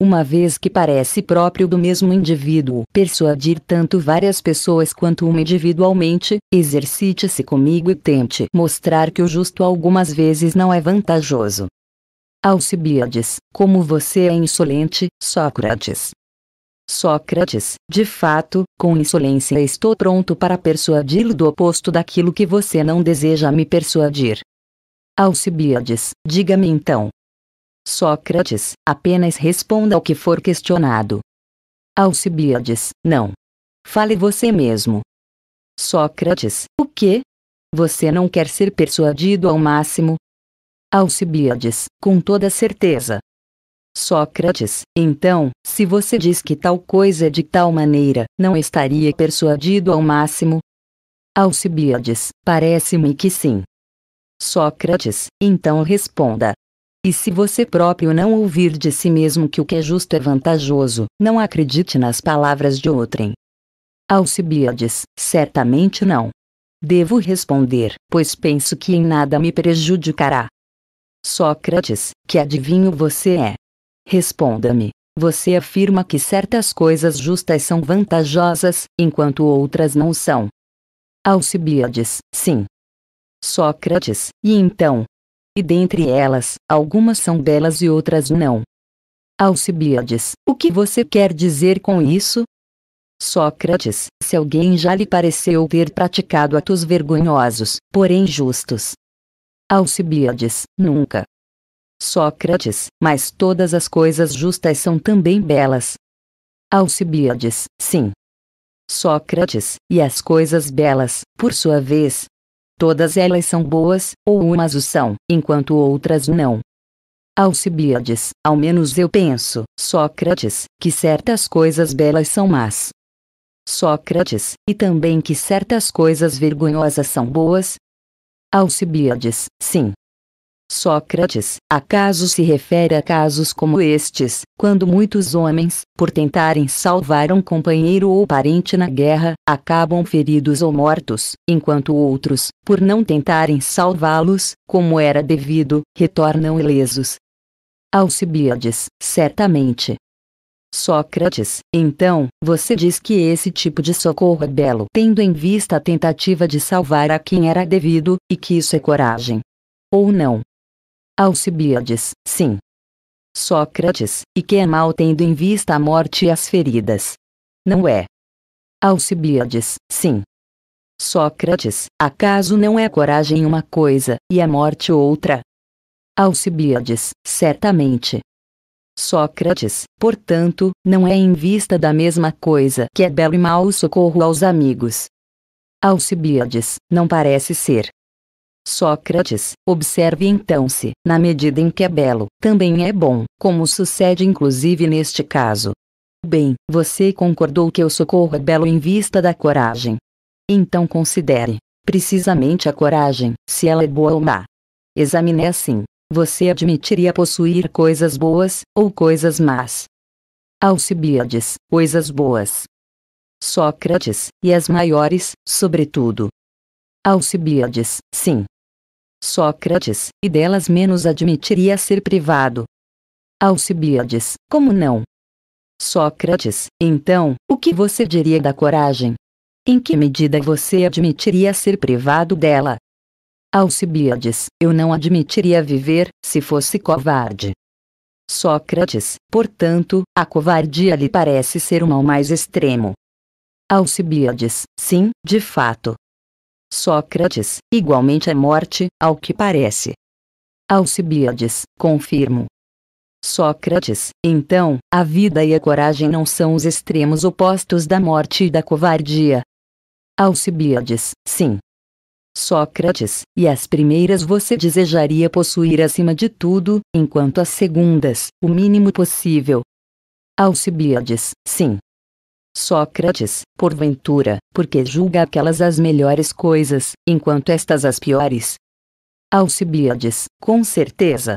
uma vez que parece próprio do mesmo indivíduo persuadir tanto várias pessoas quanto uma individualmente, exercite-se comigo e tente mostrar que o justo algumas vezes não é vantajoso. Alcibiades, como você é insolente, Sócrates. Sócrates, de fato, com insolência estou pronto para persuadi-lo do oposto daquilo que você não deseja me persuadir. Alcibiades, diga-me então, Sócrates, apenas responda ao que for questionado. Alcibiades, não. Fale você mesmo. Sócrates, o quê? Você não quer ser persuadido ao máximo? Alcibiades, com toda certeza. Sócrates, então, se você diz que tal coisa é de tal maneira, não estaria persuadido ao máximo? Alcibiades, parece-me que sim. Sócrates, então responda. E se você próprio não ouvir de si mesmo que o que é justo é vantajoso, não acredite nas palavras de outrem. Alcibiades, certamente não. Devo responder, pois penso que em nada me prejudicará. Sócrates, que adivinho você é? Responda-me. Você afirma que certas coisas justas são vantajosas, enquanto outras não são. Alcibiades, sim. Sócrates, e então, e dentre elas, algumas são belas e outras não. Alcibiades, o que você quer dizer com isso? Sócrates, se alguém já lhe pareceu ter praticado atos vergonhosos, porém justos. Alcibiades, nunca. Sócrates, mas todas as coisas justas são também belas. Alcibiades, sim. Sócrates, e as coisas belas, por sua vez, Todas elas são boas, ou umas o são, enquanto outras não. Alcibiades, ao menos eu penso, Sócrates, que certas coisas belas são más. Sócrates, e também que certas coisas vergonhosas são boas. Alcibiades, sim, Sócrates, acaso se refere a casos como estes, quando muitos homens, por tentarem salvar um companheiro ou parente na guerra, acabam feridos ou mortos, enquanto outros, por não tentarem salvá-los, como era devido, retornam ilesos. Alcibiades, certamente. Sócrates, então, você diz que esse tipo de socorro é belo, tendo em vista a tentativa de salvar a quem era devido, e que isso é coragem. Ou não? Alcibiades, sim. Sócrates, e que é mal tendo em vista a morte e as feridas. Não é. Alcibiades, sim. Sócrates, acaso não é coragem uma coisa, e a morte outra? Alcibiades, certamente. Sócrates, portanto, não é em vista da mesma coisa que é belo e mau socorro aos amigos. Alcibiades, não parece ser. Sócrates, observe então se, na medida em que é belo, também é bom, como sucede inclusive neste caso. Bem, você concordou que o socorro é belo em vista da coragem. Então considere, precisamente a coragem, se ela é boa ou má. Examine assim, você admitiria possuir coisas boas, ou coisas más. Alcibiades, coisas boas. Sócrates, e as maiores, sobretudo. Alcibiades, sim, Sócrates, e delas menos admitiria ser privado. Alcibiades, como não? Sócrates, então, o que você diria da coragem? Em que medida você admitiria ser privado dela? Alcibiades, eu não admitiria viver, se fosse covarde. Sócrates, portanto, a covardia lhe parece ser o mal mais extremo. Alcibiades, sim, de fato, Sócrates, igualmente a é morte, ao que parece. Alcibiades, confirmo. Sócrates, então, a vida e a coragem não são os extremos opostos da morte e da covardia. Alcibiades, sim. Sócrates, e as primeiras você desejaria possuir acima de tudo, enquanto as segundas, o mínimo possível. Alcibiades, sim. Sócrates, porventura, porque julga aquelas as melhores coisas, enquanto estas as piores? Alcibiades, com certeza.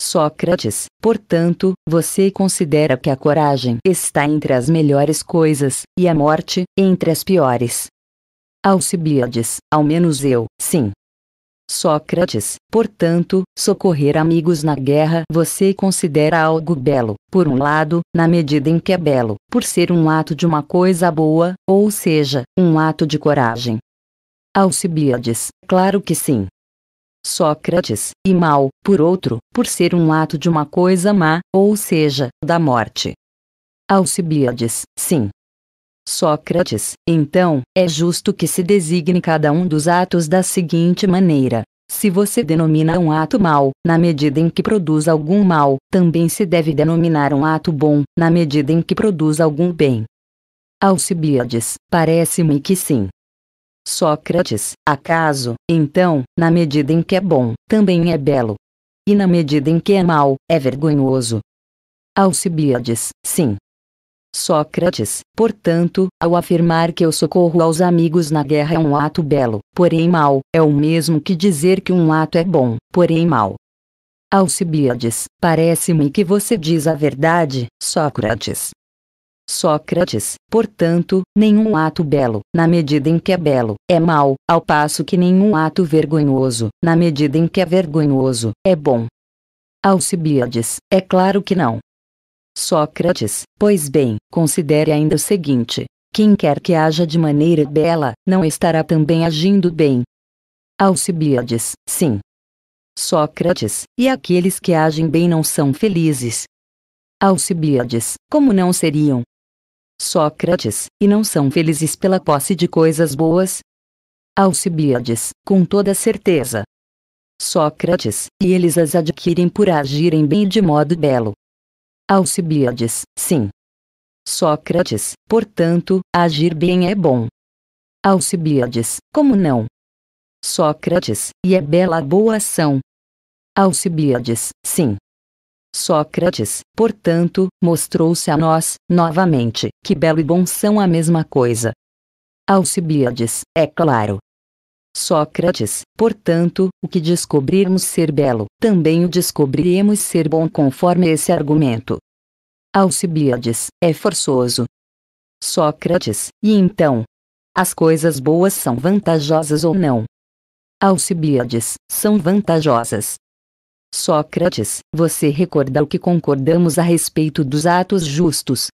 Sócrates, portanto, você considera que a coragem está entre as melhores coisas, e a morte, entre as piores. Alcibiades, ao menos eu, sim. Sócrates, portanto, socorrer amigos na guerra você considera algo belo, por um lado, na medida em que é belo, por ser um ato de uma coisa boa, ou seja, um ato de coragem. Alcibiades, claro que sim. Sócrates, e mal, por outro, por ser um ato de uma coisa má, ou seja, da morte. Alcibiades, sim, Sócrates, então, é justo que se designe cada um dos atos da seguinte maneira. Se você denomina um ato mal, na medida em que produz algum mal, também se deve denominar um ato bom, na medida em que produz algum bem. Alcibiades, parece-me que sim. Sócrates, acaso, então, na medida em que é bom, também é belo. E na medida em que é mal, é vergonhoso. Alcibiades, sim, Sócrates, portanto, ao afirmar que eu socorro aos amigos na guerra é um ato belo, porém mau, é o mesmo que dizer que um ato é bom, porém mau. Alcibiades, parece-me que você diz a verdade, Sócrates. Sócrates, portanto, nenhum ato belo, na medida em que é belo, é mau, ao passo que nenhum ato vergonhoso, na medida em que é vergonhoso, é bom. Alcibiades, é claro que não. Sócrates, pois bem, considere ainda o seguinte: quem quer que haja de maneira bela, não estará também agindo bem. Alcibiades, sim. Sócrates, e aqueles que agem bem não são felizes. Alcibiades, como não seriam? Sócrates, e não são felizes pela posse de coisas boas? Alcibiades, com toda certeza. Sócrates, e eles as adquirem por agirem bem e de modo belo. Alcibiades, sim. Sócrates, portanto, agir bem é bom. Alcibiades, como não? Sócrates, e é bela a boa ação. Alcibiades, sim. Sócrates, portanto, mostrou-se a nós, novamente, que belo e bom são a mesma coisa. Alcibiades, é claro, Sócrates, portanto, o que descobrirmos ser belo, também o descobriremos ser bom conforme esse argumento. Alcibiades, é forçoso. Sócrates, e então? As coisas boas são vantajosas ou não? Alcibiades, são vantajosas. Sócrates, você recorda o que concordamos a respeito dos atos justos?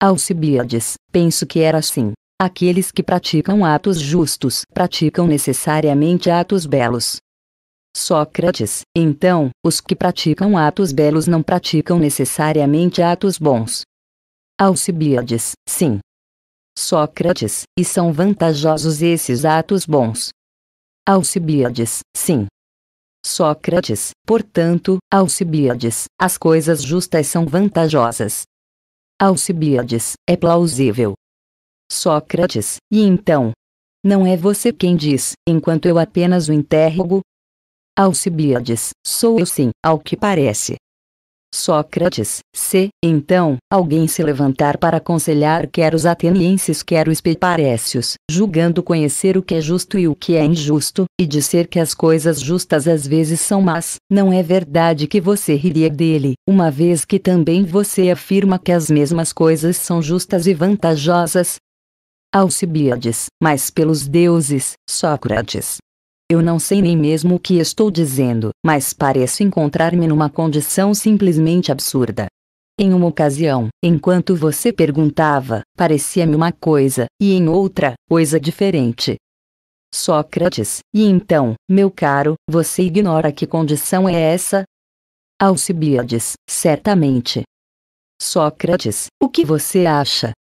Alcibiades, penso que era assim. Aqueles que praticam atos justos praticam necessariamente atos belos. Sócrates, então, os que praticam atos belos não praticam necessariamente atos bons. Alcibiades, sim. Sócrates, e são vantajosos esses atos bons. Alcibiades, sim. Sócrates, portanto, Alcibiades, as coisas justas são vantajosas. Alcibiades, é plausível, Sócrates, e então? Não é você quem diz, enquanto eu apenas o interrogo? Alcibiades, sou eu sim, ao que parece. Sócrates, se, então, alguém se levantar para aconselhar quer os atenienses quer os peparécios, julgando conhecer o que é justo e o que é injusto, e dizer que as coisas justas às vezes são más, não é verdade que você riria dele, uma vez que também você afirma que as mesmas coisas são justas e vantajosas, Alcibiades, mas pelos deuses, Sócrates. Eu não sei nem mesmo o que estou dizendo, mas pareço encontrar-me numa condição simplesmente absurda. Em uma ocasião, enquanto você perguntava, parecia-me uma coisa, e em outra, coisa diferente. Sócrates, e então, meu caro, você ignora que condição é essa? Alcibiades, certamente. Sócrates, o que você acha?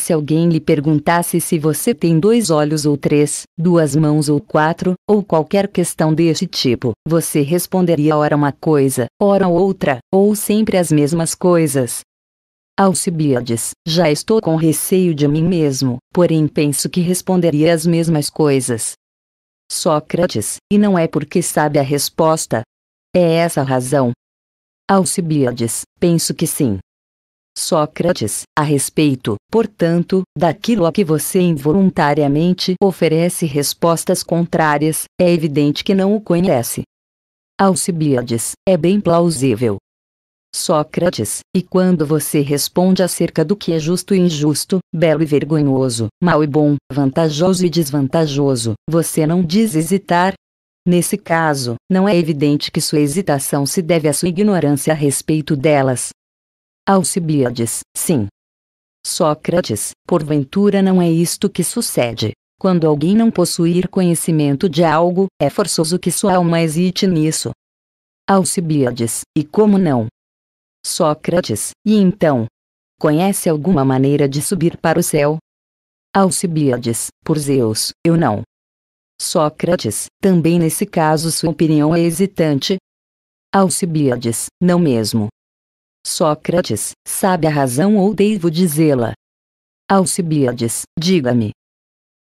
Se alguém lhe perguntasse se você tem dois olhos ou três, duas mãos ou quatro, ou qualquer questão deste tipo, você responderia ora uma coisa, ora outra, ou sempre as mesmas coisas. Alcibiades, já estou com receio de mim mesmo, porém penso que responderia as mesmas coisas. Sócrates, e não é porque sabe a resposta? É essa a razão. Alcibiades, penso que sim. Sócrates, a respeito, portanto, daquilo a que você involuntariamente oferece respostas contrárias, é evidente que não o conhece. Alcibiades, é bem plausível. Sócrates, e quando você responde acerca do que é justo e injusto, belo e vergonhoso, mal e bom, vantajoso e desvantajoso, você não diz hesitar, Nesse caso, não é evidente que sua hesitação se deve à sua ignorância a respeito delas, Alcibiades, sim. Sócrates, porventura não é isto que sucede. Quando alguém não possuir conhecimento de algo, é forçoso que sua alma hesite nisso. Alcibiades, e como não? Sócrates, e então? Conhece alguma maneira de subir para o céu? Alcibiades, por Zeus, eu não. Sócrates, também nesse caso sua opinião é hesitante? Alcibiades, não mesmo. Sócrates, sabe a razão ou devo dizê-la? Alcibiades, diga-me.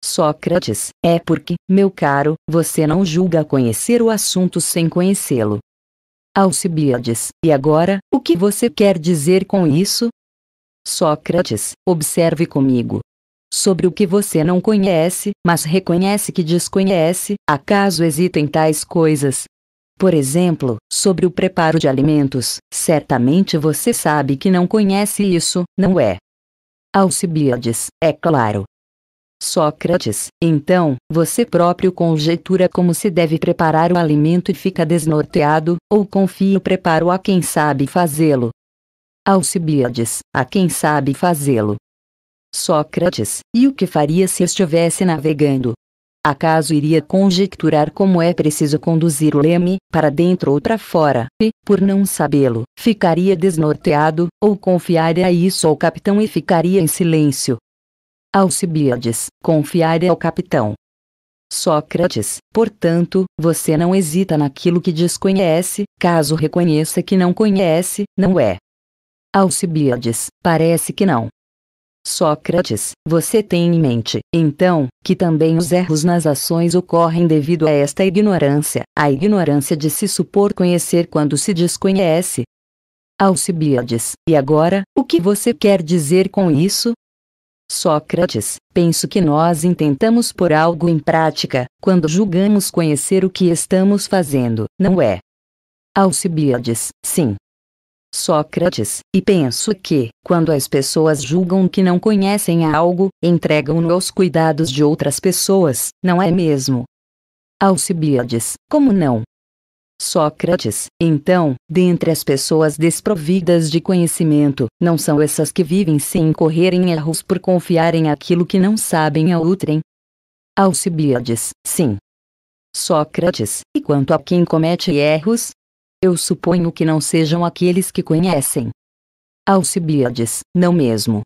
Sócrates, é porque, meu caro, você não julga conhecer o assunto sem conhecê-lo. Alcibiades, e agora, o que você quer dizer com isso? Sócrates, observe comigo. Sobre o que você não conhece, mas reconhece que desconhece, acaso hesita em tais coisas, por exemplo, sobre o preparo de alimentos, certamente você sabe que não conhece isso, não é? Alcibiades, é claro. Sócrates, então, você próprio conjetura como se deve preparar o alimento e fica desnorteado, ou confia o preparo a quem sabe fazê-lo. Alcibiades, a quem sabe fazê-lo. Sócrates, e o que faria se estivesse navegando, acaso iria conjecturar como é preciso conduzir o leme, para dentro ou para fora, e, por não sabê-lo, ficaria desnorteado, ou confiaria isso ao capitão e ficaria em silêncio. Alcibiades, confiaria ao capitão. Sócrates, portanto, você não hesita naquilo que desconhece, caso reconheça que não conhece, não é? Alcibiades, parece que não. Sócrates, você tem em mente, então, que também os erros nas ações ocorrem devido a esta ignorância, a ignorância de se supor conhecer quando se desconhece? Alcibiades, e agora, o que você quer dizer com isso? Sócrates, penso que nós intentamos pôr algo em prática, quando julgamos conhecer o que estamos fazendo, não é? Alcibiades, sim, Sócrates, e penso que, quando as pessoas julgam que não conhecem algo, entregam-no aos cuidados de outras pessoas, não é mesmo? Alcibiades, como não? Sócrates, então, dentre as pessoas desprovidas de conhecimento, não são essas que vivem sem incorrer em erros por confiarem aquilo que não sabem a outrem? Alcibiades, sim. Sócrates, e quanto a quem comete erros, eu suponho que não sejam aqueles que conhecem. Alcibiades, não mesmo.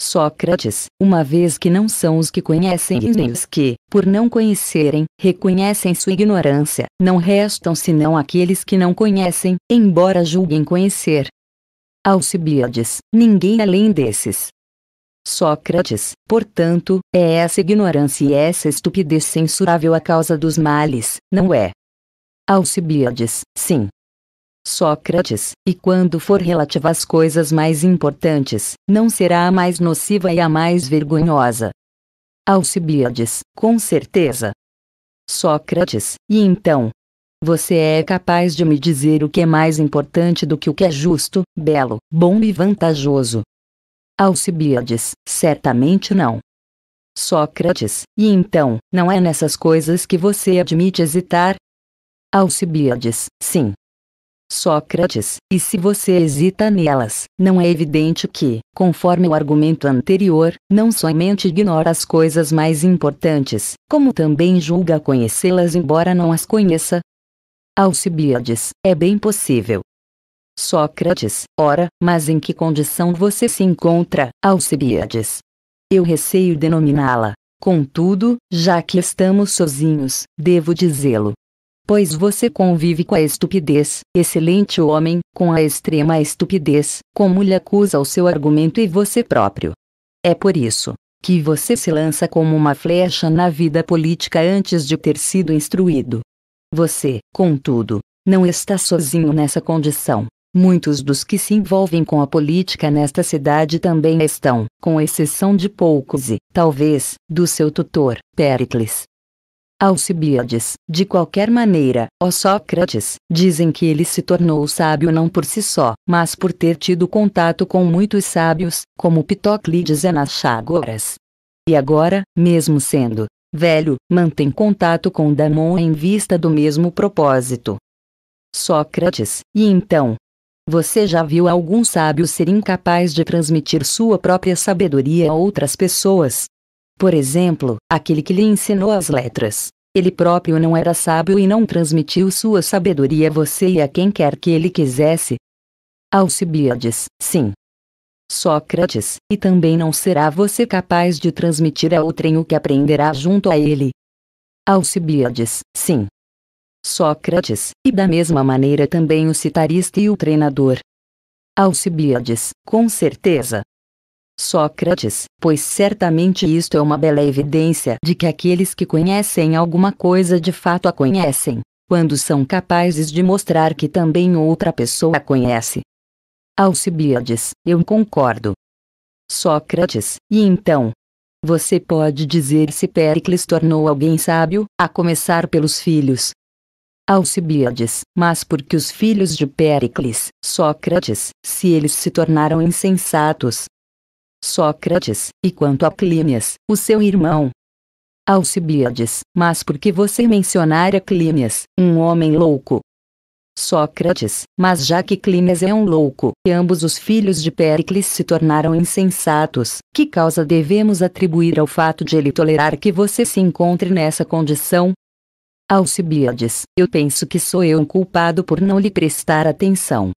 Sócrates, uma vez que não são os que conhecem e nem os que, por não conhecerem, reconhecem sua ignorância, não restam senão aqueles que não conhecem, embora julguem conhecer. Alcibiades, ninguém além desses. Sócrates, portanto, é essa ignorância e essa estupidez censurável a causa dos males, não é? Alcibiades, sim. Sócrates, e quando for relativa às coisas mais importantes, não será a mais nociva e a mais vergonhosa. Alcibiades, com certeza. Sócrates, e então? Você é capaz de me dizer o que é mais importante do que o que é justo, belo, bom e vantajoso? Alcibiades, certamente não. Sócrates, e então, não é nessas coisas que você admite hesitar, Alcibiades, sim. Sócrates, e se você hesita nelas, não é evidente que, conforme o argumento anterior, não somente ignora as coisas mais importantes, como também julga conhecê-las embora não as conheça? Alcibiades, é bem possível. Sócrates, ora, mas em que condição você se encontra, Alcibiades? Eu receio denominá-la. Contudo, já que estamos sozinhos, devo dizê-lo, pois você convive com a estupidez. Excelente homem, com a extrema estupidez, como lhe acusa o seu argumento e você próprio. É por isso que você se lança como uma flecha na vida política antes de ter sido instruído. Você, contudo, não está sozinho nessa condição. Muitos dos que se envolvem com a política nesta cidade também estão, com exceção de poucos e, talvez, do seu tutor, Pericles, Alcibiades, de qualquer maneira, ó Sócrates, dizem que ele se tornou sábio não por si só, mas por ter tido contato com muitos sábios, como Pitóclides e Anaxágoras. E agora, mesmo sendo velho, mantém contato com Damon em vista do mesmo propósito. Sócrates, e então? Você já viu algum sábio ser incapaz de transmitir sua própria sabedoria a outras pessoas? Por exemplo, aquele que lhe ensinou as letras. Ele próprio não era sábio e não transmitiu sua sabedoria a você e a quem quer que ele quisesse. Alcibiades, sim. Sócrates, e também não será você capaz de transmitir a outrem o que aprenderá junto a ele. Alcibiades, sim. Sócrates, e da mesma maneira também o citarista e o treinador. Alcibiades, com certeza, Sócrates, pois certamente isto é uma bela evidência de que aqueles que conhecem alguma coisa de fato a conhecem, quando são capazes de mostrar que também outra pessoa a conhece. Alcibiades, eu concordo. Sócrates, e então? Você pode dizer se Péricles tornou alguém sábio, a começar pelos filhos, Alcibiades, mas porque os filhos de Péricles, Sócrates, se eles se tornaram insensatos, Sócrates, e quanto a Clímias, o seu irmão. Alcibiades, mas por que você mencionara Clímias, um homem louco? Sócrates, mas já que Clímias é um louco, e ambos os filhos de Péricles se tornaram insensatos, que causa devemos atribuir ao fato de ele tolerar que você se encontre nessa condição? Alcibiades, eu penso que sou eu o culpado por não lhe prestar atenção,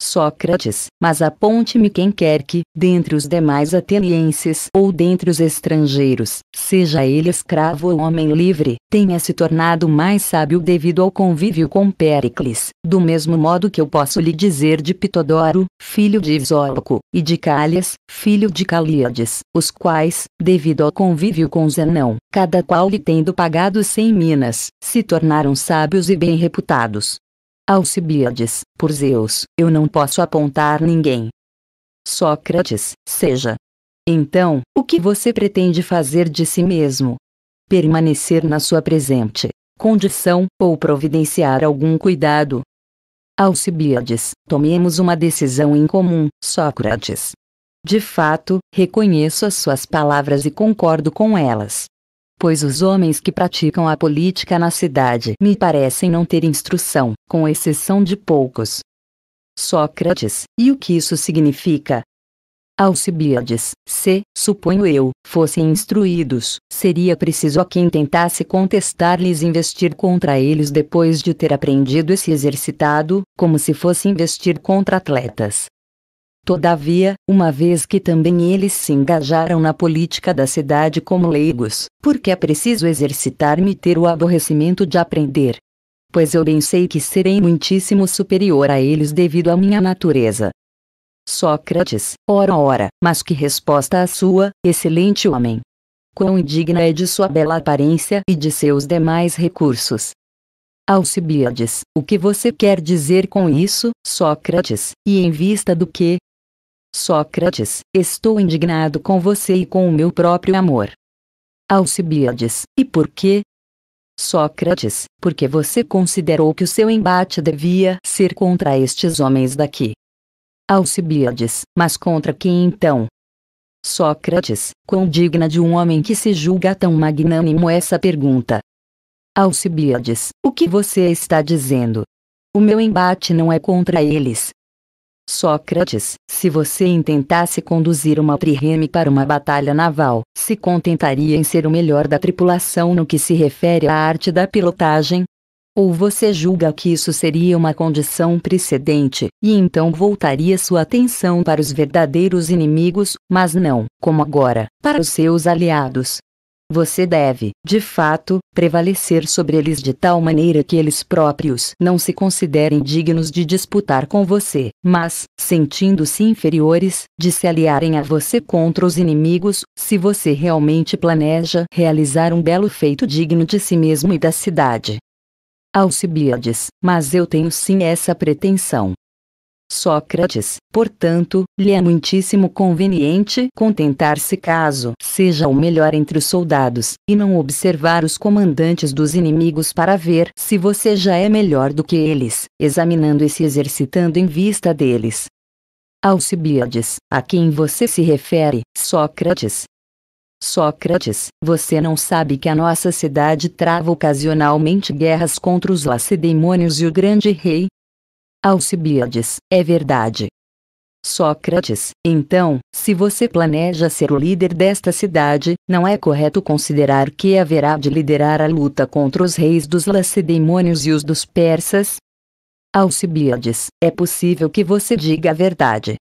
Sócrates, mas aponte-me quem quer que, dentre os demais atenienses ou dentre os estrangeiros, seja ele escravo ou homem livre, tenha se tornado mais sábio devido ao convívio com Péricles, do mesmo modo que eu posso lhe dizer de Pitodoro, filho de Isóloco, e de Calias, filho de Calíades, os quais, devido ao convívio com Zenão, cada qual lhe tendo pagado cem minas, se tornaram sábios e bem reputados. Alcibiades, por Zeus, eu não posso apontar ninguém. Sócrates, seja. Então, o que você pretende fazer de si mesmo? Permanecer na sua presente condição ou providenciar algum cuidado? Alcibiades, tomemos uma decisão em comum, Sócrates. De fato, reconheço as suas palavras e concordo com elas pois os homens que praticam a política na cidade me parecem não ter instrução, com exceção de poucos. Sócrates, e o que isso significa? Alcibiades, se, suponho eu, fossem instruídos, seria preciso a quem tentasse contestar-lhes investir contra eles depois de ter aprendido e se exercitado, como se fosse investir contra atletas. Todavia, uma vez que também eles se engajaram na política da cidade como leigos, porque é preciso exercitar-me ter o aborrecimento de aprender. Pois eu bem sei que serei muitíssimo superior a eles devido à minha natureza. Sócrates, ora ora, mas que resposta a sua, excelente homem! Quão indigna é de sua bela aparência e de seus demais recursos. Alcibiades, o que você quer dizer com isso, Sócrates, e em vista do que, Sócrates, estou indignado com você e com o meu próprio amor. Alcibiades, e por quê? Sócrates, porque você considerou que o seu embate devia ser contra estes homens daqui. Alcibiades, mas contra quem então? Sócrates, quão digna de um homem que se julga tão magnânimo essa pergunta. Alcibiades, o que você está dizendo? O meu embate não é contra eles, Sócrates, se você intentasse conduzir uma trireme para uma batalha naval, se contentaria em ser o melhor da tripulação no que se refere à arte da pilotagem? Ou você julga que isso seria uma condição precedente, e então voltaria sua atenção para os verdadeiros inimigos, mas não, como agora, para os seus aliados? Você deve, de fato, prevalecer sobre eles de tal maneira que eles próprios não se considerem dignos de disputar com você, mas, sentindo-se inferiores, de se aliarem a você contra os inimigos, se você realmente planeja realizar um belo feito digno de si mesmo e da cidade. Alcibiades, mas eu tenho sim essa pretensão. Sócrates, portanto, lhe é muitíssimo conveniente contentar-se caso seja o melhor entre os soldados, e não observar os comandantes dos inimigos para ver se você já é melhor do que eles, examinando e se exercitando em vista deles. Alcibiades, a quem você se refere, Sócrates, Sócrates, você não sabe que a nossa cidade trava ocasionalmente guerras contra os lacedemônios e o grande rei, Alcibiades, é verdade. Sócrates, então, se você planeja ser o líder desta cidade, não é correto considerar que haverá de liderar a luta contra os reis dos lacedemônios e os dos persas? Alcibiades, é possível que você diga a verdade,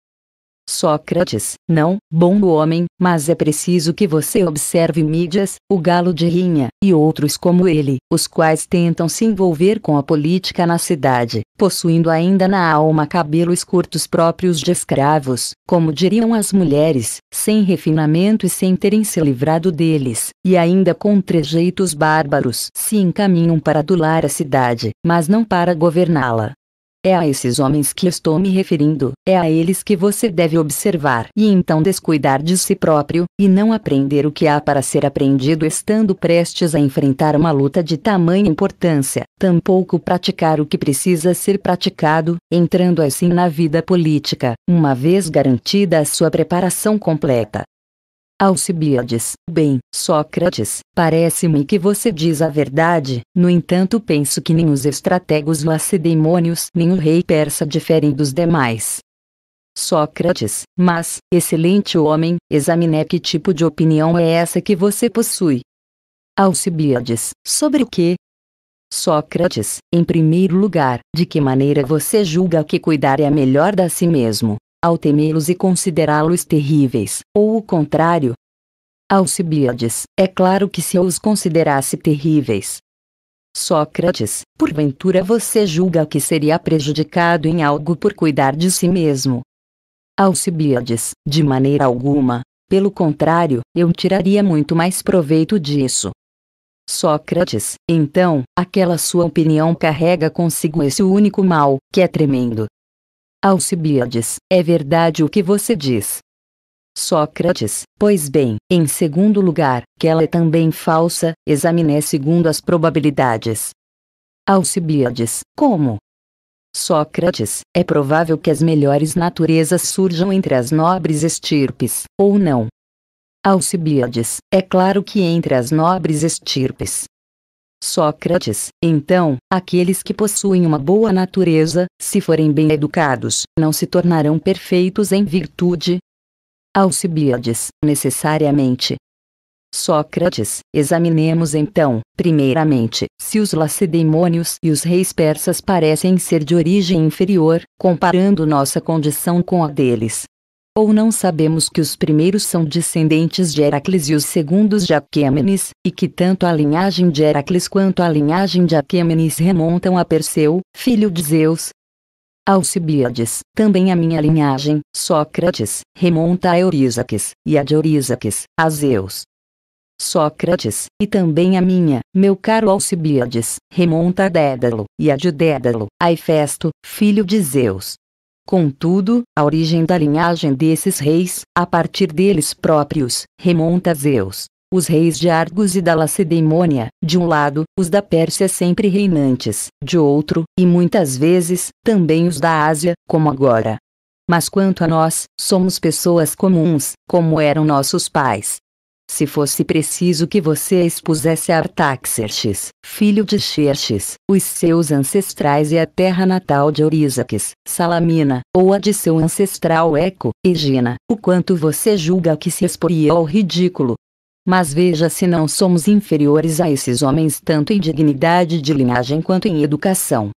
Sócrates, não, bom homem, mas é preciso que você observe mídias, o galo de rinha, e outros como ele, os quais tentam se envolver com a política na cidade, possuindo ainda na alma cabelos curtos próprios de escravos, como diriam as mulheres, sem refinamento e sem terem se livrado deles, e ainda com trejeitos bárbaros, se encaminham para adular a cidade, mas não para governá-la. É a esses homens que estou me referindo, é a eles que você deve observar e então descuidar de si próprio, e não aprender o que há para ser aprendido estando prestes a enfrentar uma luta de tamanha importância, tampouco praticar o que precisa ser praticado, entrando assim na vida política, uma vez garantida a sua preparação completa. Alcibiades. Bem, Sócrates, parece-me que você diz a verdade, no entanto penso que nem os estrategos lacedemônios nem o rei persa diferem dos demais. Sócrates, mas, excelente homem, examine que tipo de opinião é essa que você possui. Alcibiades, sobre o que? Sócrates, em primeiro lugar, de que maneira você julga que cuidar é melhor da si mesmo? ao temê-los e considerá-los terríveis, ou o contrário. Alcibiades, é claro que se eu os considerasse terríveis. Sócrates, porventura você julga que seria prejudicado em algo por cuidar de si mesmo? Alcibiades, de maneira alguma, pelo contrário, eu tiraria muito mais proveito disso. Sócrates, então, aquela sua opinião carrega consigo esse único mal, que é tremendo, Alcibiades, é verdade o que você diz. Sócrates, pois bem, em segundo lugar, que ela é também falsa, examine segundo as probabilidades. Alcibiades, como? Sócrates, é provável que as melhores naturezas surjam entre as nobres estirpes, ou não? Alcibiades, é claro que entre as nobres estirpes. Sócrates, então, aqueles que possuem uma boa natureza, se forem bem educados, não se tornarão perfeitos em virtude? Alcibiades, necessariamente. Sócrates, examinemos então, primeiramente, se os lacedemônios e os reis persas parecem ser de origem inferior, comparando nossa condição com a deles ou não sabemos que os primeiros são descendentes de Heracles e os segundos de Aquemenes, e que tanto a linhagem de Heracles quanto a linhagem de Aquemenes remontam a Perseu, filho de Zeus. Alcibiades, também a minha linhagem, Sócrates, remonta a Eurísaques, e a de Eurísaques, a Zeus. Sócrates, e também a minha, meu caro Alcibiades, remonta a Dédalo, e a de Dédalo, a Hefesto, filho de Zeus. Contudo, a origem da linhagem desses reis, a partir deles próprios, remonta a Zeus. Os reis de Argos e da Lacedemônia, de um lado, os da Pérsia sempre reinantes, de outro, e muitas vezes, também os da Ásia, como agora. Mas quanto a nós, somos pessoas comuns, como eram nossos pais, se fosse preciso que você expusesse a Artaxerxes, filho de Xerxes, os seus ancestrais e a terra natal de Orizaques, Salamina, ou a de seu ancestral Eco, Egina, o quanto você julga que se exporia ao ridículo, mas veja se não somos inferiores a esses homens tanto em dignidade de linhagem quanto em educação,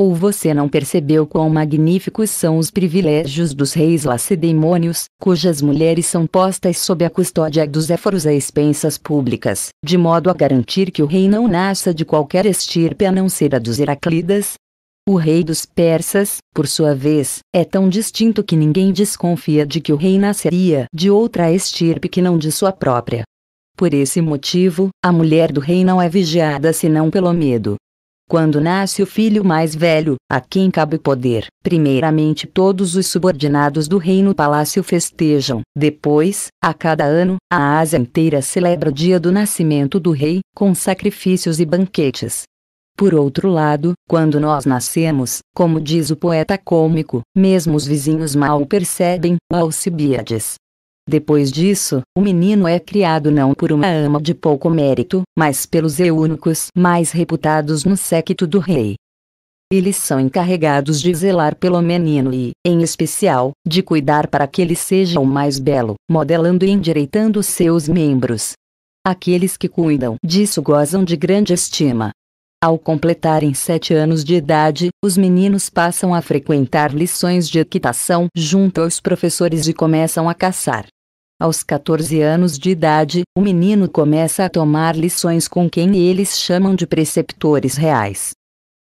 ou você não percebeu quão magníficos são os privilégios dos reis lacedemônios, cujas mulheres são postas sob a custódia dos éforos a expensas públicas, de modo a garantir que o rei não nasça de qualquer estirpe a não ser a dos Heraclidas? O rei dos persas, por sua vez, é tão distinto que ninguém desconfia de que o rei nasceria de outra estirpe que não de sua própria. Por esse motivo, a mulher do rei não é vigiada senão pelo medo, quando nasce o filho mais velho, a quem cabe o poder, primeiramente todos os subordinados do reino palácio festejam. Depois, a cada ano, a Ásia inteira celebra o dia do nascimento do rei, com sacrifícios e banquetes. Por outro lado, quando nós nascemos, como diz o poeta cômico, mesmo os vizinhos mal percebem, Alcibiades, depois disso, o menino é criado não por uma ama de pouco mérito, mas pelos eunucos mais reputados no séquito do rei. Eles são encarregados de zelar pelo menino e, em especial, de cuidar para que ele seja o mais belo, modelando e endireitando seus membros. Aqueles que cuidam disso gozam de grande estima. Ao completarem sete anos de idade, os meninos passam a frequentar lições de equitação junto aos professores e começam a caçar. Aos 14 anos de idade, o menino começa a tomar lições com quem eles chamam de preceptores reais.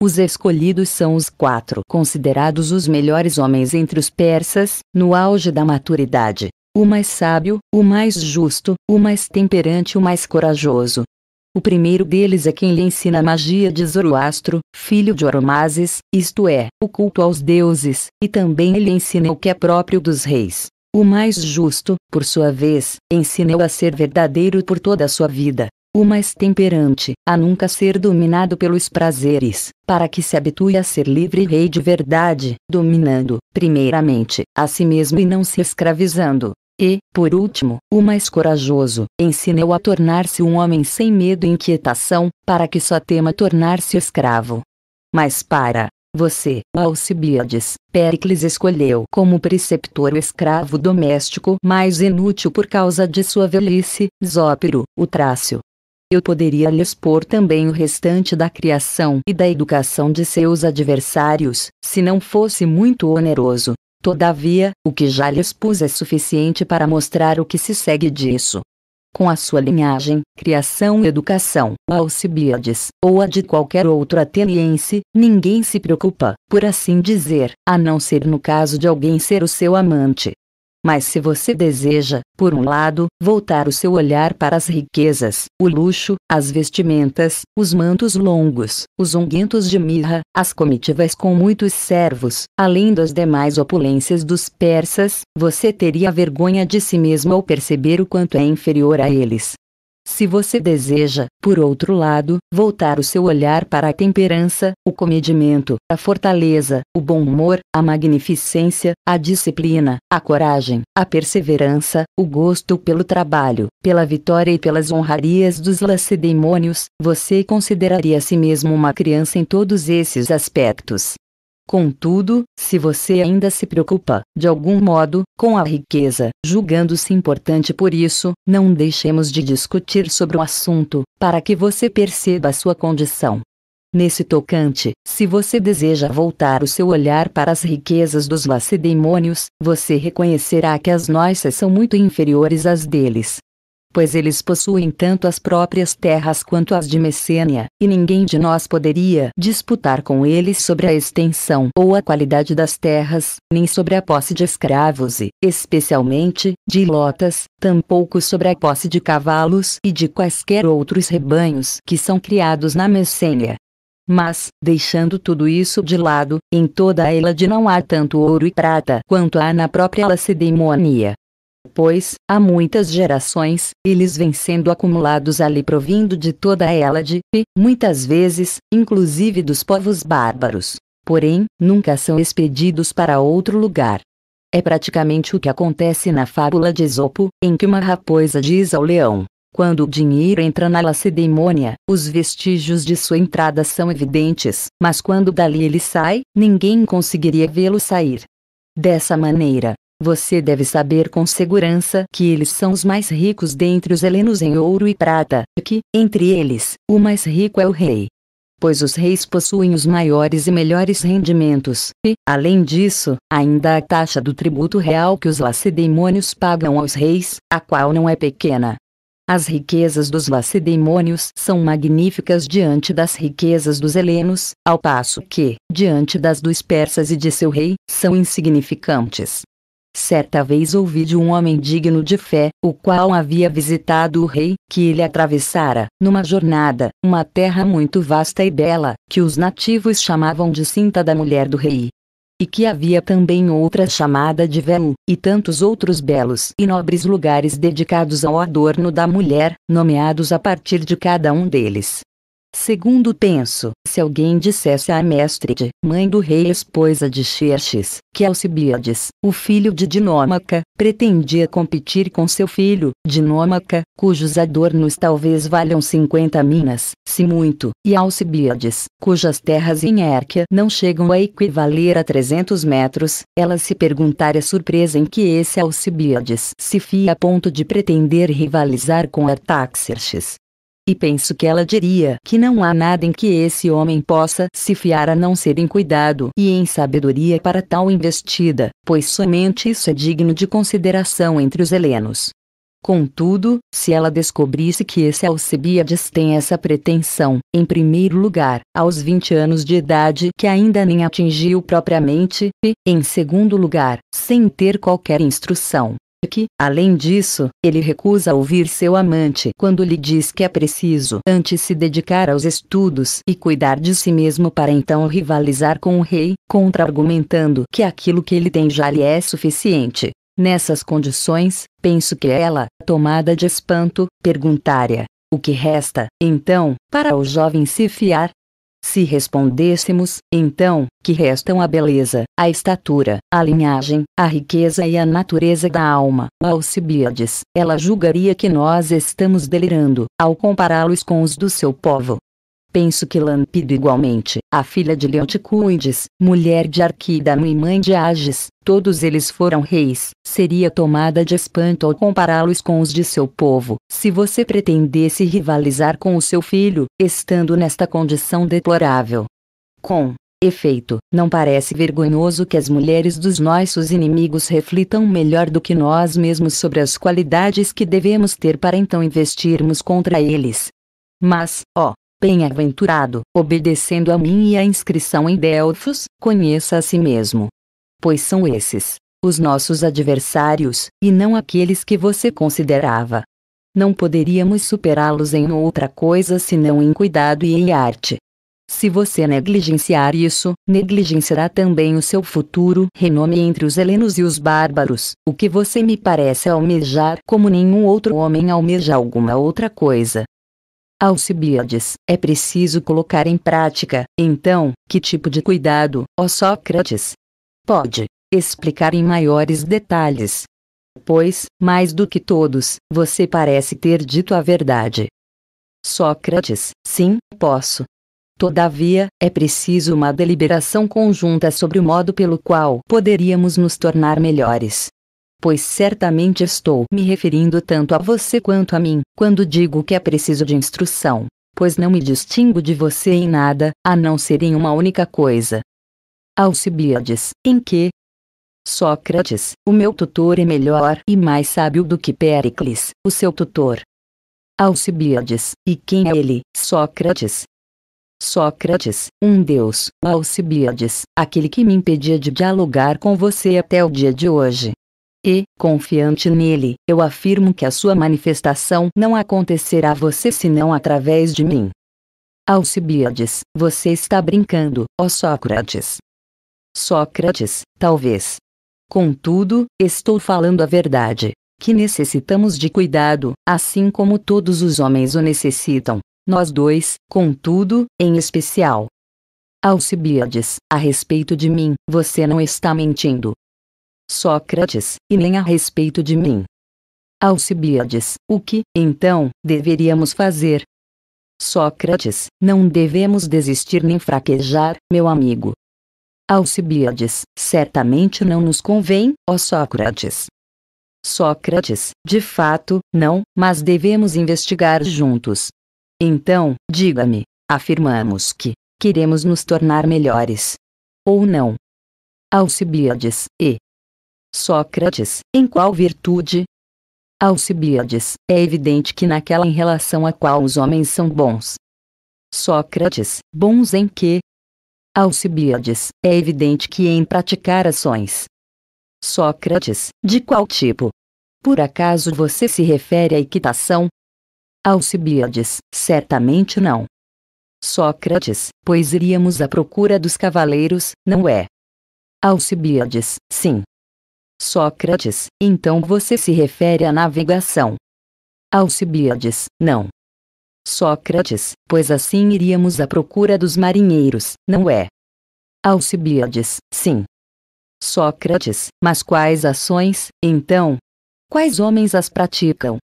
Os escolhidos são os quatro considerados os melhores homens entre os persas, no auge da maturidade: o mais sábio, o mais justo, o mais temperante e o mais corajoso. O primeiro deles é quem lhe ensina a magia de Zoroastro, filho de Oromazes, isto é, o culto aos deuses, e também ele ensina o que é próprio dos reis. O mais justo, por sua vez, ensina-o a ser verdadeiro por toda a sua vida. O mais temperante, a nunca ser dominado pelos prazeres, para que se habitue a ser livre e rei de verdade, dominando, primeiramente, a si mesmo e não se escravizando. E, por último, o mais corajoso, ensina-o a tornar-se um homem sem medo e inquietação, para que só tema tornar-se escravo. Mas para você, Alcibiades, Péricles escolheu como preceptor o escravo doméstico mais inútil por causa de sua velhice, Zópiro, o Trácio. Eu poderia lhe expor também o restante da criação e da educação de seus adversários, se não fosse muito oneroso. Todavia, o que já lhe expus é suficiente para mostrar o que se segue disso com a sua linhagem, criação e educação, Alcibiades ou a de qualquer outro ateniense, ninguém se preocupa, por assim dizer, a não ser no caso de alguém ser o seu amante, mas se você deseja, por um lado, voltar o seu olhar para as riquezas, o luxo, as vestimentas, os mantos longos, os unguentos de mirra, as comitivas com muitos servos, além das demais opulências dos persas, você teria vergonha de si mesmo ao perceber o quanto é inferior a eles. Se você deseja, por outro lado, voltar o seu olhar para a temperança, o comedimento, a fortaleza, o bom humor, a magnificência, a disciplina, a coragem, a perseverança, o gosto pelo trabalho, pela vitória e pelas honrarias dos lacedemônios, você consideraria a si mesmo uma criança em todos esses aspectos. Contudo, se você ainda se preocupa, de algum modo, com a riqueza, julgando-se importante por isso, não deixemos de discutir sobre o assunto, para que você perceba a sua condição. Nesse tocante, se você deseja voltar o seu olhar para as riquezas dos lacedemônios, você reconhecerá que as nossas são muito inferiores às deles, pois eles possuem tanto as próprias terras quanto as de Messênia, e ninguém de nós poderia disputar com eles sobre a extensão ou a qualidade das terras, nem sobre a posse de escravos e, especialmente, de lotas, tampouco sobre a posse de cavalos e de quaisquer outros rebanhos que são criados na Messênia. Mas, deixando tudo isso de lado, em toda a Elade não há tanto ouro e prata quanto há na própria Lacedemonia, pois, há muitas gerações, eles vêm sendo acumulados ali provindo de toda ela de, e, muitas vezes, inclusive dos povos bárbaros. Porém, nunca são expedidos para outro lugar. É praticamente o que acontece na fábula de Esopo, em que uma raposa diz ao leão: Quando o dinheiro entra na lacedemônia, os vestígios de sua entrada são evidentes, mas quando dali ele sai, ninguém conseguiria vê-lo sair. Dessa maneira, você deve saber com segurança que eles são os mais ricos dentre os helenos em ouro e prata, e que, entre eles, o mais rico é o rei. Pois os reis possuem os maiores e melhores rendimentos, e, além disso, ainda a taxa do tributo real que os lacedemônios pagam aos reis, a qual não é pequena. As riquezas dos lacedemônios são magníficas diante das riquezas dos helenos, ao passo que, diante das dos persas e de seu rei, são insignificantes. Certa vez ouvi de um homem digno de fé, o qual havia visitado o rei, que ele atravessara, numa jornada, uma terra muito vasta e bela, que os nativos chamavam de Cinta da Mulher do Rei. E que havia também outra chamada de Velu, e tantos outros belos e nobres lugares dedicados ao adorno da mulher, nomeados a partir de cada um deles. Segundo penso, se alguém dissesse a de, mãe do rei esposa de Xerxes, que Alcibiades, o filho de Dinômaca, pretendia competir com seu filho, Dinômaca, cujos adornos talvez valham 50 minas, se muito, e Alcibiades, cujas terras em Hérquia não chegam a equivaler a 300 metros, ela se perguntaria surpresa em que esse Alcibiades se fia a ponto de pretender rivalizar com Artaxerxes, e penso que ela diria que não há nada em que esse homem possa se fiar a não ser em cuidado e em sabedoria para tal investida, pois somente isso é digno de consideração entre os helenos. Contudo, se ela descobrisse que esse Alcebiades tem essa pretensão, em primeiro lugar, aos 20 anos de idade que ainda nem atingiu propriamente, e, em segundo lugar, sem ter qualquer instrução, que, além disso, ele recusa ouvir seu amante quando lhe diz que é preciso antes se dedicar aos estudos e cuidar de si mesmo para então rivalizar com o rei, contra-argumentando que aquilo que ele tem já lhe é suficiente. Nessas condições, penso que ela, tomada de espanto, perguntaria: o que resta, então, para o jovem se fiar, se respondêssemos, então, que restam a beleza, a estatura, a linhagem, a riqueza e a natureza da alma, Alcibiades, ela julgaria que nós estamos delirando, ao compará-los com os do seu povo. Penso que Lampido igualmente, a filha de Leonticuides, mulher de Arquidamo e mãe de Ages, todos eles foram reis, seria tomada de espanto ao compará-los com os de seu povo, se você pretendesse rivalizar com o seu filho, estando nesta condição deplorável. Com efeito, não parece vergonhoso que as mulheres dos nossos inimigos reflitam melhor do que nós mesmos sobre as qualidades que devemos ter para então investirmos contra eles. Mas, ó, Bem-aventurado, obedecendo a mim e a inscrição em Delfos, conheça a si mesmo. Pois são esses, os nossos adversários, e não aqueles que você considerava. Não poderíamos superá-los em outra coisa senão em cuidado e em arte. Se você negligenciar isso, negligenciará também o seu futuro renome entre os helenos e os bárbaros, o que você me parece almejar como nenhum outro homem almeja alguma outra coisa. Alcibiades, é preciso colocar em prática, então, que tipo de cuidado, ó Sócrates? Pode explicar em maiores detalhes. Pois, mais do que todos, você parece ter dito a verdade. Sócrates, sim, posso. Todavia, é preciso uma deliberação conjunta sobre o modo pelo qual poderíamos nos tornar melhores, pois certamente estou me referindo tanto a você quanto a mim, quando digo que é preciso de instrução, pois não me distingo de você em nada, a não ser em uma única coisa. Alcibiades, em que? Sócrates, o meu tutor é melhor e mais sábio do que Péricles, o seu tutor. Alcibiades, e quem é ele, Sócrates? Sócrates, um deus, Alcibiades, aquele que me impedia de dialogar com você até o dia de hoje, e, confiante nele, eu afirmo que a sua manifestação não acontecerá a você senão através de mim. Alcibiades, você está brincando, ó Sócrates. Sócrates, talvez. Contudo, estou falando a verdade, que necessitamos de cuidado, assim como todos os homens o necessitam, nós dois, contudo, em especial. Alcibiades, a respeito de mim, você não está mentindo, Sócrates, e nem a respeito de mim. Alcibiades, o que, então, deveríamos fazer? Sócrates, não devemos desistir nem fraquejar, meu amigo. Alcibiades, certamente não nos convém, ó Sócrates. Sócrates, de fato, não, mas devemos investigar juntos. Então, diga-me, afirmamos que queremos nos tornar melhores. Ou não? Alcibiades, e, Sócrates, em qual virtude? Alcibiades, é evidente que naquela em relação a qual os homens são bons. Sócrates, bons em quê? Alcibiades, é evidente que em praticar ações. Sócrates, de qual tipo? Por acaso você se refere à equitação? Alcibiades, certamente não. Sócrates, pois iríamos à procura dos cavaleiros, não é? Alcibiades, sim, Sócrates, então você se refere à navegação. Alcibiades, não. Sócrates, pois assim iríamos à procura dos marinheiros, não é? Alcibiades, sim. Sócrates, mas quais ações, então? Quais homens as praticam?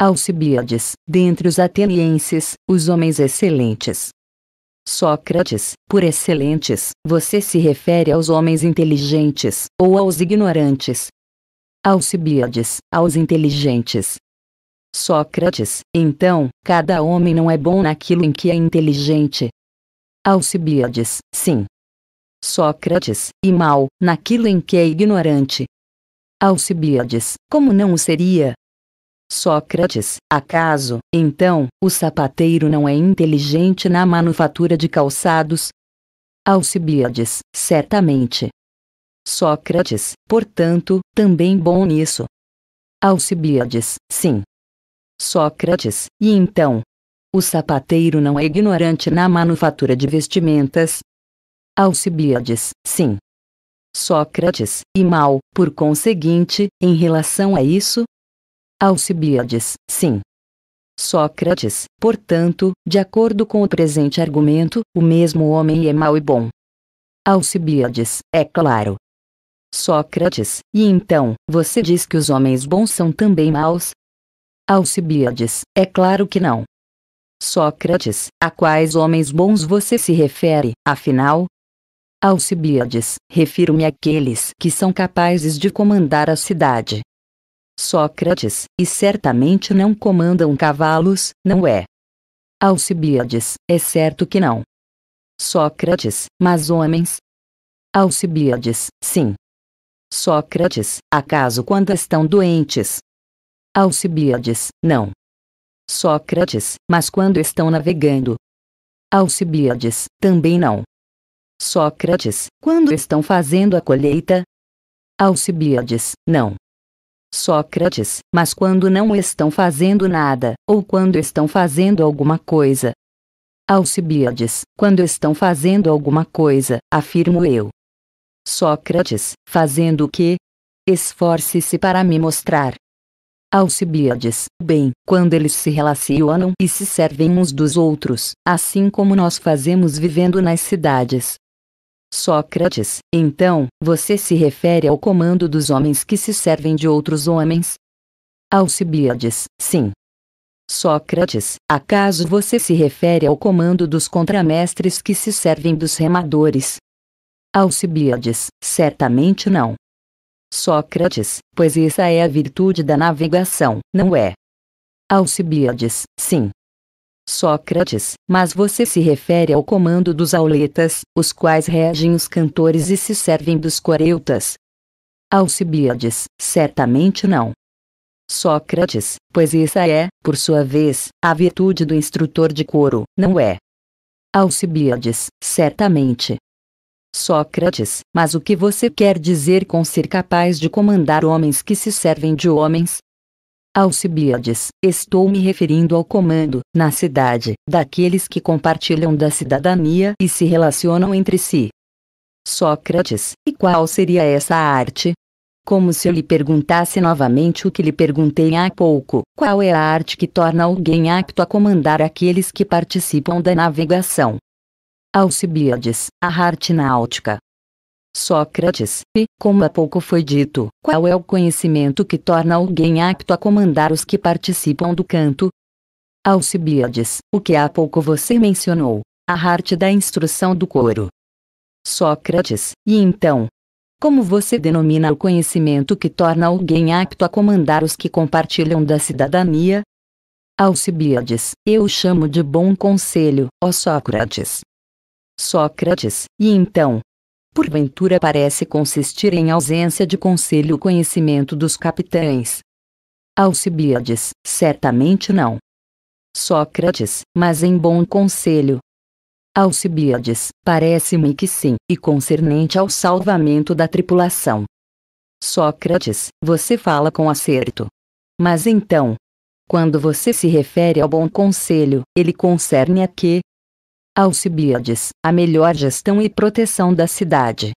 Alcibiades, dentre os atenienses, os homens excelentes, Sócrates, por excelentes, você se refere aos homens inteligentes, ou aos ignorantes? Alcibiades, aos inteligentes. Sócrates, então, cada homem não é bom naquilo em que é inteligente? Alcibiades, sim. Sócrates, e mal, naquilo em que é ignorante. Alcibiades, como não o seria? Sócrates, acaso, então, o sapateiro não é inteligente na manufatura de calçados? Alcibiades, certamente. Sócrates, portanto, também bom nisso. Alcibiades, sim. Sócrates, e então? O sapateiro não é ignorante na manufatura de vestimentas? Alcibiades, sim. Sócrates, e mal, por conseguinte, em relação a isso, Alcibiades, sim. Sócrates, portanto, de acordo com o presente argumento, o mesmo homem é mau e bom. Alcibiades, é claro. Sócrates, e então, você diz que os homens bons são também maus? Alcibiades, é claro que não. Sócrates, a quais homens bons você se refere, afinal? Alcibiades, refiro-me àqueles que são capazes de comandar a cidade, Sócrates, e certamente não comandam cavalos, não é? Alcibiades, é certo que não. Sócrates, mas homens? Alcibiades, sim. Sócrates, acaso quando estão doentes? Alcibiades, não. Sócrates, mas quando estão navegando? Alcibiades, também não. Sócrates, quando estão fazendo a colheita? Alcibiades, não. Sócrates, mas quando não estão fazendo nada, ou quando estão fazendo alguma coisa. Alcibiades, quando estão fazendo alguma coisa, afirmo eu. Sócrates, fazendo o quê? Esforce-se para me mostrar. Alcibiades, bem, quando eles se relacionam e se servem uns dos outros, assim como nós fazemos vivendo nas cidades, Sócrates, então, você se refere ao comando dos homens que se servem de outros homens? Alcibiades, sim. Sócrates, acaso você se refere ao comando dos contramestres que se servem dos remadores? Alcibiades, certamente não. Sócrates, pois essa é a virtude da navegação, não é? Alcibiades, sim. Sócrates, mas você se refere ao comando dos auletas, os quais regem os cantores e se servem dos coreutas. Alcibiades, certamente não. Sócrates, pois essa é, por sua vez, a virtude do instrutor de coro, não é? Alcibiades, certamente. Sócrates, mas o que você quer dizer com ser capaz de comandar homens que se servem de homens, Alcibiades, estou me referindo ao comando, na cidade, daqueles que compartilham da cidadania e se relacionam entre si. Sócrates, e qual seria essa arte? Como se eu lhe perguntasse novamente o que lhe perguntei há pouco: qual é a arte que torna alguém apto a comandar aqueles que participam da navegação? Alcibiades, a arte náutica, Sócrates, e, como há pouco foi dito, qual é o conhecimento que torna alguém apto a comandar os que participam do canto? Alcibiades, o que há pouco você mencionou, a arte da instrução do coro. Sócrates, e então? Como você denomina o conhecimento que torna alguém apto a comandar os que compartilham da cidadania? Alcibiades, eu chamo de bom conselho, ó Sócrates. Sócrates, e então, porventura parece consistir em ausência de conselho conhecimento dos capitães. Alcibiades, certamente não. Sócrates, mas em bom conselho. Alcibiades, parece-me que sim, e concernente ao salvamento da tripulação. Sócrates, você fala com acerto. Mas então, quando você se refere ao bom conselho, ele concerne a que, Alcibiades, a melhor gestão e proteção da cidade.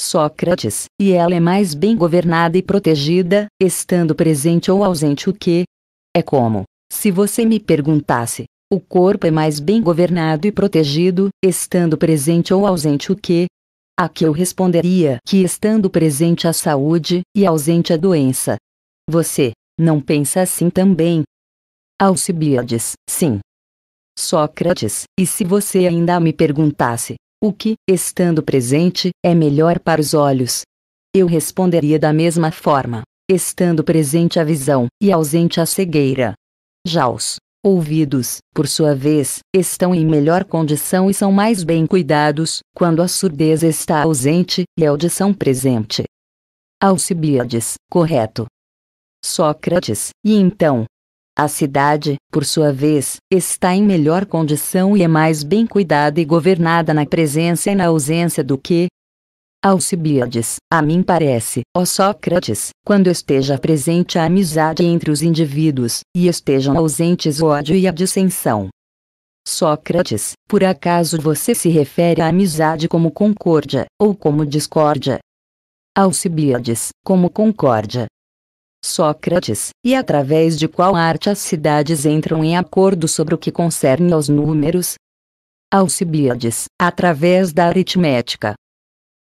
Sócrates, e ela é mais bem governada e protegida, estando presente ou ausente o que? É como, se você me perguntasse, o corpo é mais bem governado e protegido, estando presente ou ausente o que? A que eu responderia que estando presente a saúde e ausente a doença. Você, não pensa assim também? Alcibiades, sim, Sócrates, e se você ainda me perguntasse, o que, estando presente, é melhor para os olhos? Eu responderia da mesma forma, estando presente a visão e ausente a cegueira. Já os ouvidos, por sua vez, estão em melhor condição e são mais bem cuidados, quando a surdez está ausente e a audição presente. Alcibiades, correto. Sócrates, e então, a cidade, por sua vez, está em melhor condição e é mais bem cuidada e governada na presença e na ausência do que, Alcibiades, a mim parece, ó Sócrates, quando esteja presente a amizade entre os indivíduos, e estejam ausentes o ódio e a dissensão. Sócrates, por acaso você se refere à amizade como concórdia, ou como discórdia? Alcibiades, como concórdia, Sócrates, e através de qual arte as cidades entram em acordo sobre o que concerne aos números? Alcibiades, através da aritmética.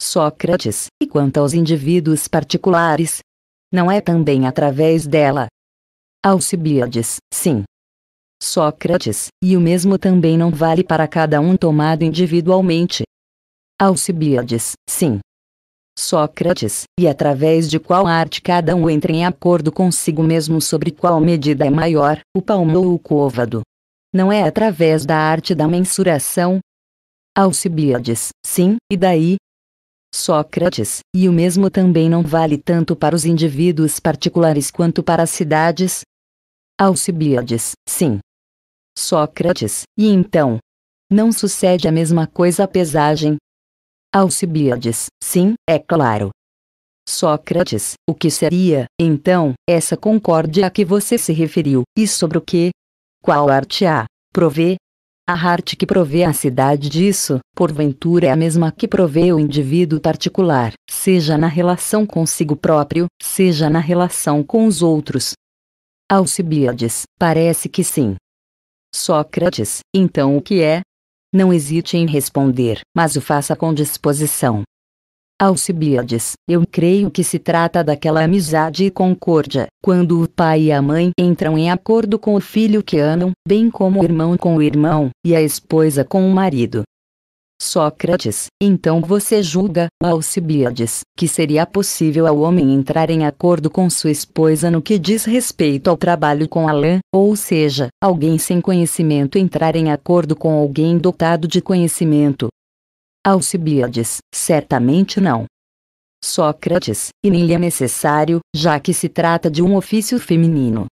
Sócrates, e quanto aos indivíduos particulares? Não é também através dela? Alcibiades, sim. Sócrates, e o mesmo também não vale para cada um tomado individualmente. Alcibiades, sim. Sócrates, e através de qual arte cada um entra em acordo consigo mesmo sobre qual medida é maior, o palmo ou o côvado. Não é através da arte da mensuração? Alcibiades, sim, e daí? Sócrates, e o mesmo também não vale tanto para os indivíduos particulares quanto para as cidades? Alcibiades, sim. Sócrates, e então? Não sucede a mesma coisa à pesagem, Alcibiades, sim, é claro. Sócrates, o que seria, então, essa concórdia a que você se referiu, e sobre o que? Qual arte há? Provê? A arte que provê a cidade disso, porventura é a mesma que provê o indivíduo particular, seja na relação consigo próprio, seja na relação com os outros. Alcibiades, parece que sim. Sócrates, então o que é? Não hesite em responder, mas o faça com disposição. Alcibiades, eu creio que se trata daquela amizade e concórdia, quando o pai e a mãe entram em acordo com o filho que amam, bem como o irmão com o irmão, e a esposa com o marido, Sócrates, então você julga, Alcibiades, que seria possível ao homem entrar em acordo com sua esposa no que diz respeito ao trabalho com a lã, ou seja, alguém sem conhecimento entrar em acordo com alguém dotado de conhecimento? Alcibiades, certamente não. Sócrates, e nem lhe é necessário, já que se trata de um ofício feminino.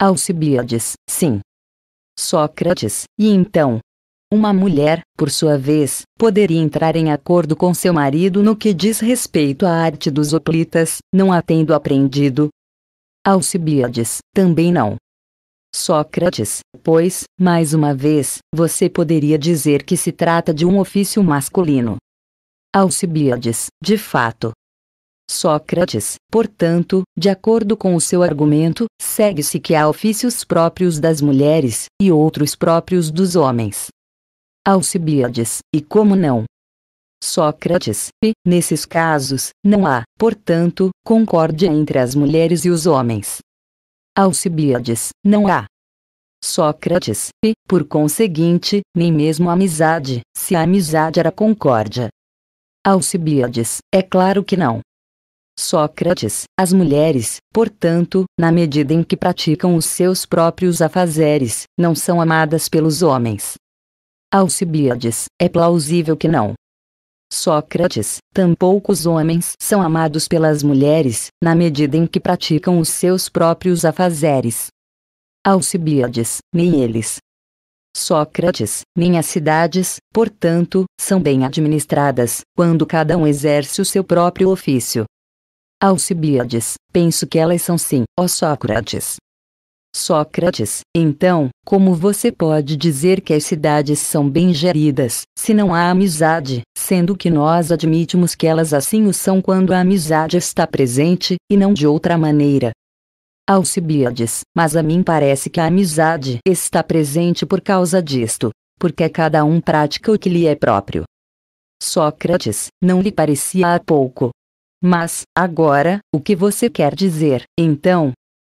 Alcibiades, sim. Sócrates, e então, uma mulher, por sua vez, poderia entrar em acordo com seu marido no que diz respeito à arte dos oplitas, não a tendo aprendido. Alcibiades, também não. Sócrates, pois, mais uma vez, você poderia dizer que se trata de um ofício masculino. Alcibiades, de fato. Sócrates, portanto, de acordo com o seu argumento, segue-se que há ofícios próprios das mulheres, e outros próprios dos homens. Alcibiades, e como não? Sócrates, e, nesses casos, não há, portanto, concórdia entre as mulheres e os homens. Alcibiades, não há. Sócrates, e, por conseguinte, nem mesmo amizade, se a amizade era concórdia. Alcibiades, é claro que não. Sócrates, as mulheres, portanto, na medida em que praticam os seus próprios afazeres, não são amadas pelos homens. Alcibiades, é plausível que não. Sócrates, tampouco os homens são amados pelas mulheres, na medida em que praticam os seus próprios afazeres. Alcibiades, nem eles. Sócrates, nem as cidades, portanto, são bem administradas, quando cada um exerce o seu próprio ofício. Alcibiades, penso que elas são sim, ó Sócrates. Sócrates, então, como você pode dizer que as cidades são bem geridas, se não há amizade, sendo que nós admitimos que elas assim o são quando a amizade está presente, e não de outra maneira? Alcibiades, mas a mim parece que a amizade está presente por causa disto, porque cada um pratica o que lhe é próprio. Sócrates, não lhe parecia há pouco. Mas, agora, o que você quer dizer, então?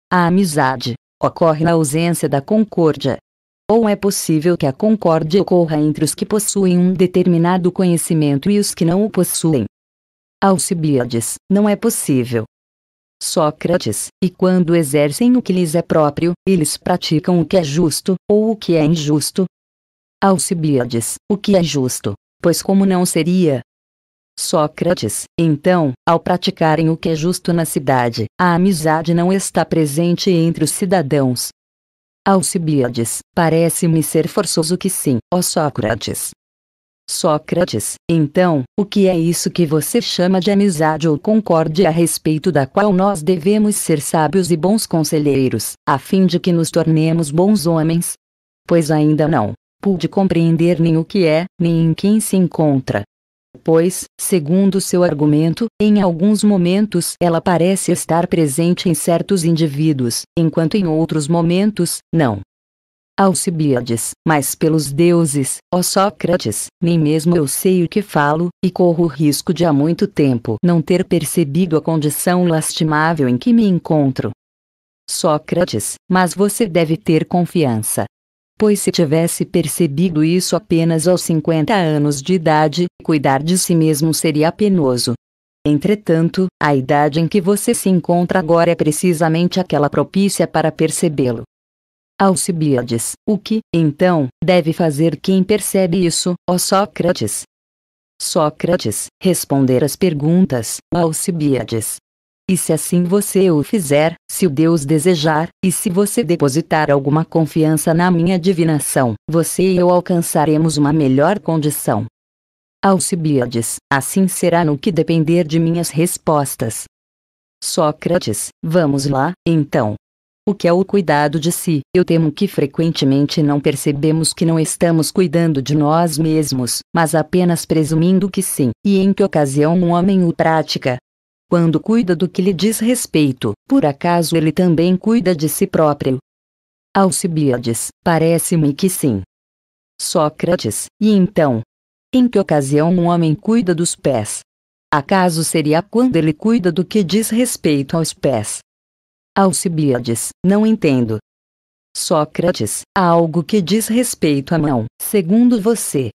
A amizade ocorre na ausência da concórdia. Ou é possível que a concórdia ocorra entre os que possuem um determinado conhecimento e os que não o possuem. Alcibiades, não é possível. Sócrates, e quando exercem o que lhes é próprio, eles praticam o que é justo, ou o que é injusto. Alcibiades, o que é justo, pois como não seria, Sócrates, então, ao praticarem o que é justo na cidade, a amizade não está presente entre os cidadãos. Alcibiades, parece-me ser forçoso que sim, ó Sócrates. Sócrates, então, o que é isso que você chama de amizade ou concórdia a respeito da qual nós devemos ser sábios e bons conselheiros, a fim de que nos tornemos bons homens? Pois ainda não pude compreender nem o que é, nem em quem se encontra pois, segundo seu argumento, em alguns momentos ela parece estar presente em certos indivíduos, enquanto em outros momentos, não. Alcibiades, mas pelos deuses, ó Sócrates, nem mesmo eu sei o que falo, e corro o risco de há muito tempo não ter percebido a condição lastimável em que me encontro. Sócrates, mas você deve ter confiança pois se tivesse percebido isso apenas aos 50 anos de idade, cuidar de si mesmo seria penoso. Entretanto, a idade em que você se encontra agora é precisamente aquela propícia para percebê-lo. Alcibiades, o que, então, deve fazer quem percebe isso, ó Sócrates? Sócrates, responder às perguntas, Alcibiades, e se assim você o fizer, se o Deus desejar, e se você depositar alguma confiança na minha divinação, você e eu alcançaremos uma melhor condição. Alcibiades, assim será no que depender de minhas respostas. Sócrates, vamos lá, então. O que é o cuidado de si? Eu temo que frequentemente não percebemos que não estamos cuidando de nós mesmos, mas apenas presumindo que sim, e em que ocasião um homem o pratica, quando cuida do que lhe diz respeito, por acaso ele também cuida de si próprio? Alcibiades, parece-me que sim. Sócrates, e então? Em que ocasião um homem cuida dos pés? Acaso seria quando ele cuida do que diz respeito aos pés? Alcibiades, não entendo. Sócrates, há algo que diz respeito à mão, segundo você.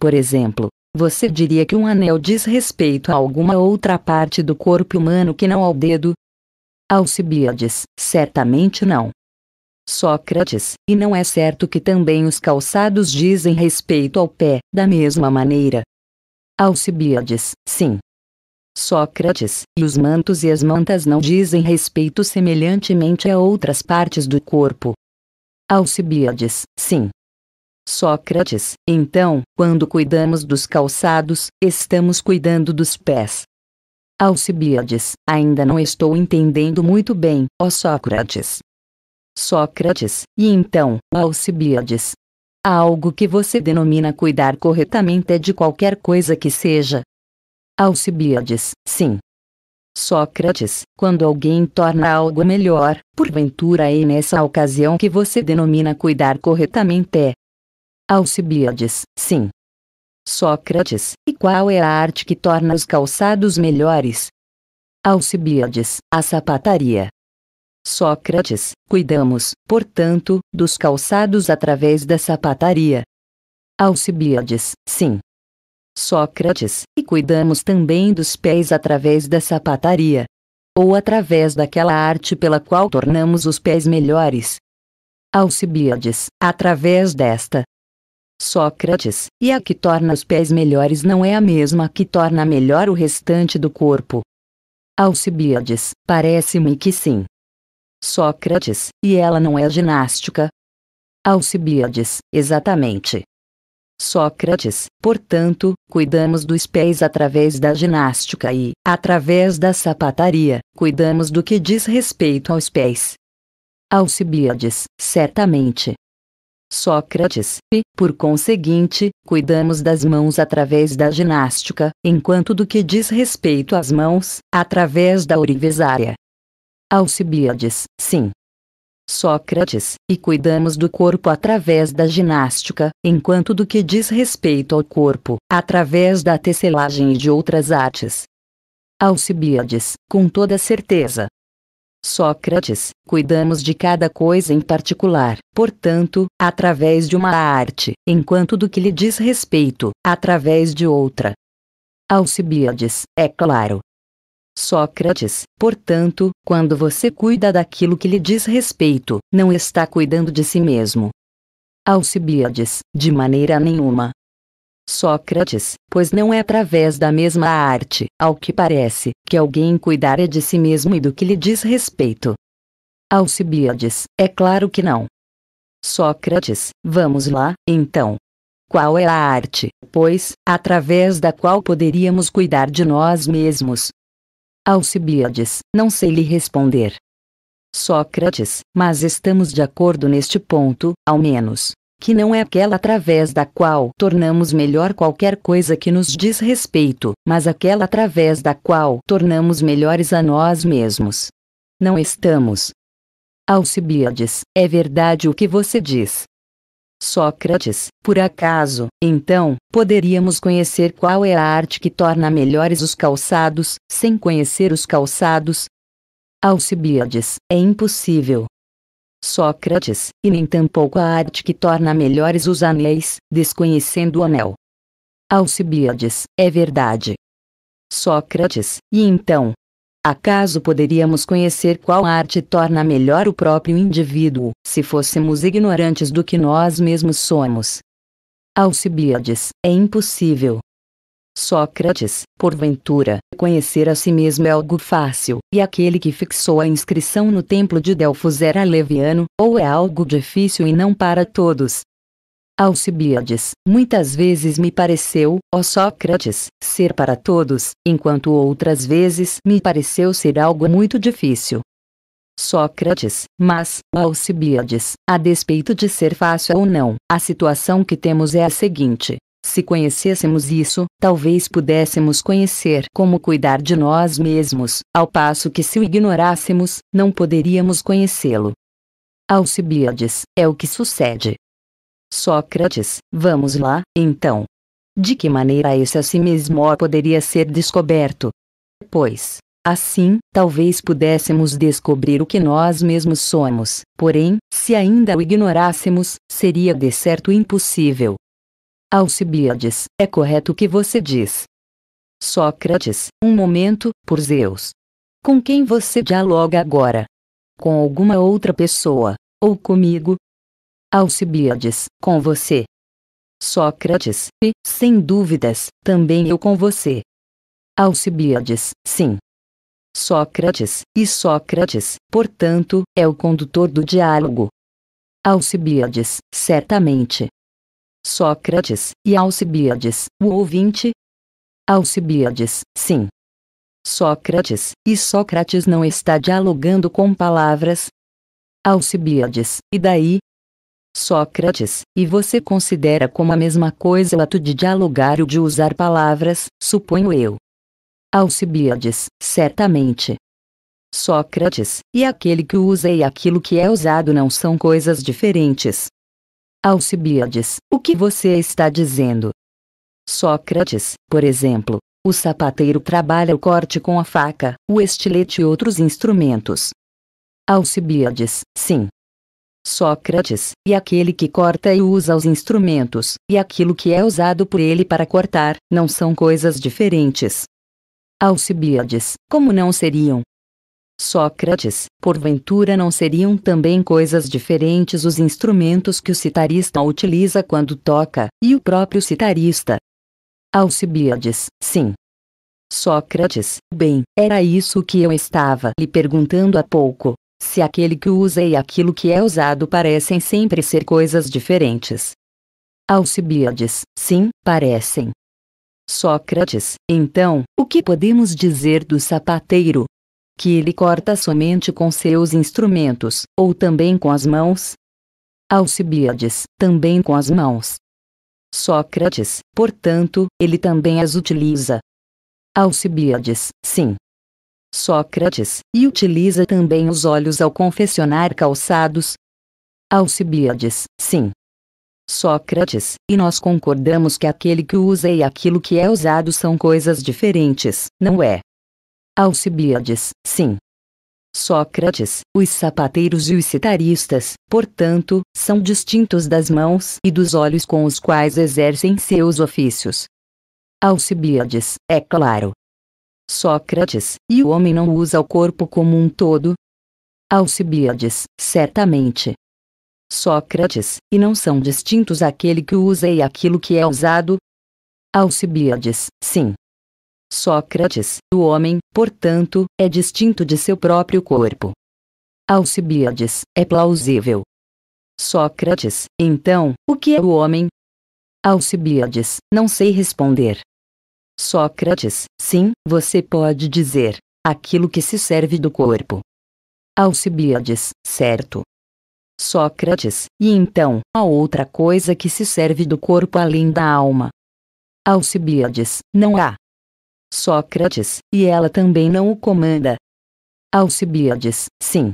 Por exemplo, você diria que um anel diz respeito a alguma outra parte do corpo humano que não ao dedo? Alcibiades, certamente não. Sócrates, e não é certo que também os calçados dizem respeito ao pé, da mesma maneira? Alcibiades, sim. Sócrates, e os mantos e as mantas não dizem respeito semelhantemente a outras partes do corpo? Alcibiades, sim. Sócrates, então, quando cuidamos dos calçados, estamos cuidando dos pés. Alcibiades, ainda não estou entendendo muito bem, ó Sócrates. Sócrates, e então, Alcibiades? Algo que você denomina cuidar corretamente é de qualquer coisa que seja? Alcibiades, sim. Sócrates, quando alguém torna algo melhor, porventura é nessa ocasião que você denomina cuidar corretamente é Alcibiades, sim. Sócrates, e qual é a arte que torna os calçados melhores? Alcibiades, a sapataria. Sócrates, cuidamos, portanto, dos calçados através da sapataria. Alcibiades, sim. Sócrates, e cuidamos também dos pés através da sapataria. Ou através daquela arte pela qual tornamos os pés melhores. Alcibiades, através desta, Sócrates, e a que torna os pés melhores não é a mesma que torna melhor o restante do corpo. Alcibiades, parece-me que sim. Sócrates, e ela não é ginástica? Alcibiades, exatamente. Sócrates, portanto, cuidamos dos pés através da ginástica e, através da sapataria, cuidamos do que diz respeito aos pés. Alcibiades, certamente. Sócrates, e, por conseguinte, cuidamos das mãos através da ginástica, enquanto do que diz respeito às mãos, através da orivesária. Alcibiades, sim. Sócrates, e cuidamos do corpo através da ginástica, enquanto do que diz respeito ao corpo, através da tecelagem e de outras artes. Alcibiades, com toda certeza, Sócrates, cuidamos de cada coisa em particular, portanto, através de uma arte, enquanto do que lhe diz respeito, através de outra. Alcibiades, é claro. Sócrates, portanto, quando você cuida daquilo que lhe diz respeito, não está cuidando de si mesmo. Alcibiades, de maneira nenhuma. Sócrates, pois não é através da mesma arte, ao que parece, que alguém cuidará de si mesmo e do que lhe diz respeito. Alcibiades, é claro que não. Sócrates, vamos lá, então. Qual é a arte, pois, através da qual poderíamos cuidar de nós mesmos? Alcibiades, não sei lhe responder. Sócrates, mas estamos de acordo neste ponto, ao menos, que não é aquela através da qual tornamos melhor qualquer coisa que nos diz respeito, mas aquela através da qual tornamos melhores a nós mesmos. Não estamos. Alcibiades, é verdade o que você diz. Sócrates, por acaso, então, poderíamos conhecer qual é a arte que torna melhores os calçados, sem conhecer os calçados? Alcibiades, é impossível, Sócrates, e nem tampouco a arte que torna melhores os anéis, desconhecendo o anel. Alcibiades, é verdade. Sócrates, e então? Acaso poderíamos conhecer qual arte torna melhor o próprio indivíduo, se fôssemos ignorantes do que nós mesmos somos? Alcibiades, é impossível. Sócrates, porventura, conhecer a si mesmo é algo fácil, e aquele que fixou a inscrição no templo de Delfos era leviano, ou é algo difícil e não para todos. Alcibiades, muitas vezes me pareceu, ó Sócrates, ser para todos, enquanto outras vezes me pareceu ser algo muito difícil. Sócrates, mas, Alcibiades, a despeito de ser fácil ou não, a situação que temos é a seguinte: se conhecêssemos isso, talvez pudéssemos conhecer como cuidar de nós mesmos, ao passo que se o ignorássemos, não poderíamos conhecê-lo. Alcibiades, é o que sucede. Sócrates, vamos lá, então. De que maneira esse a si mesmo poderia ser descoberto? Pois, assim, talvez pudéssemos descobrir o que nós mesmos somos, porém, se ainda o ignorássemos, seria de certo impossível. Alcibiades, é correto o que você diz. Sócrates, um momento, por Zeus. Com quem você dialoga agora? Com alguma outra pessoa, ou comigo? Alcibiades, com você. Sócrates, e, sem dúvidas, também eu com você. Alcibiades, sim. Sócrates, e Sócrates, portanto, é o condutor do diálogo. Alcibiades, certamente. Sócrates e Alcibiades, o ouvinte? Alcibiades, sim. Sócrates, e Sócrates não está dialogando com palavras? Alcibiades, e daí? Sócrates, e você considera como a mesma coisa o ato de dialogar ou de usar palavras, suponho eu. Alcibiades, certamente. Sócrates, e aquele que usa e aquilo que é usado não são coisas diferentes, Alcibiades, o que você está dizendo? Sócrates, por exemplo, o sapateiro trabalha o corte com a faca, o estilete e outros instrumentos. Alcibiades, sim. Sócrates, e aquele que corta e usa os instrumentos, e aquilo que é usado por ele para cortar, não são coisas diferentes. Alcibiades, como não seriam? Sócrates, porventura não seriam também coisas diferentes os instrumentos que o citarista utiliza quando toca, e o próprio citarista? Alcibiades, sim. Sócrates, bem, era isso que eu estava lhe perguntando há pouco. Se aquele que usa e aquilo que é usado parecem sempre ser coisas diferentes. Alcibiades, sim, parecem. Sócrates, então, o que podemos dizer do sapateiro, que ele corta somente com seus instrumentos, ou também com as mãos? Alcibiades, também com as mãos. Sócrates, portanto, ele também as utiliza. Alcibiades, sim. Sócrates, e utiliza também os olhos ao confessionar calçados? Alcibiades, sim. Sócrates, e nós concordamos que aquele que usa e aquilo que é usado são coisas diferentes, não é? Alcibiades, sim. Sócrates, os sapateiros e os citaristas, portanto, são distintos das mãos e dos olhos com os quais exercem seus ofícios. Alcibiades, é claro. Sócrates, e o homem não usa o corpo como um todo? Alcibiades, certamente. Sócrates, e não são distintos aquele que usa e aquilo que é usado? Alcibiades, sim. Sócrates, o homem, portanto, é distinto de seu próprio corpo. Alcibiades, é plausível. Sócrates, então, o que é o homem? Alcibiades, não sei responder. Sócrates, sim, você pode dizer, aquilo que se serve do corpo. Alcibiades, certo. Sócrates, e então, a outra coisa que se serve do corpo além da alma? Alcibiades, não há. Sócrates, e ela também não o comanda. Alcibiades, sim.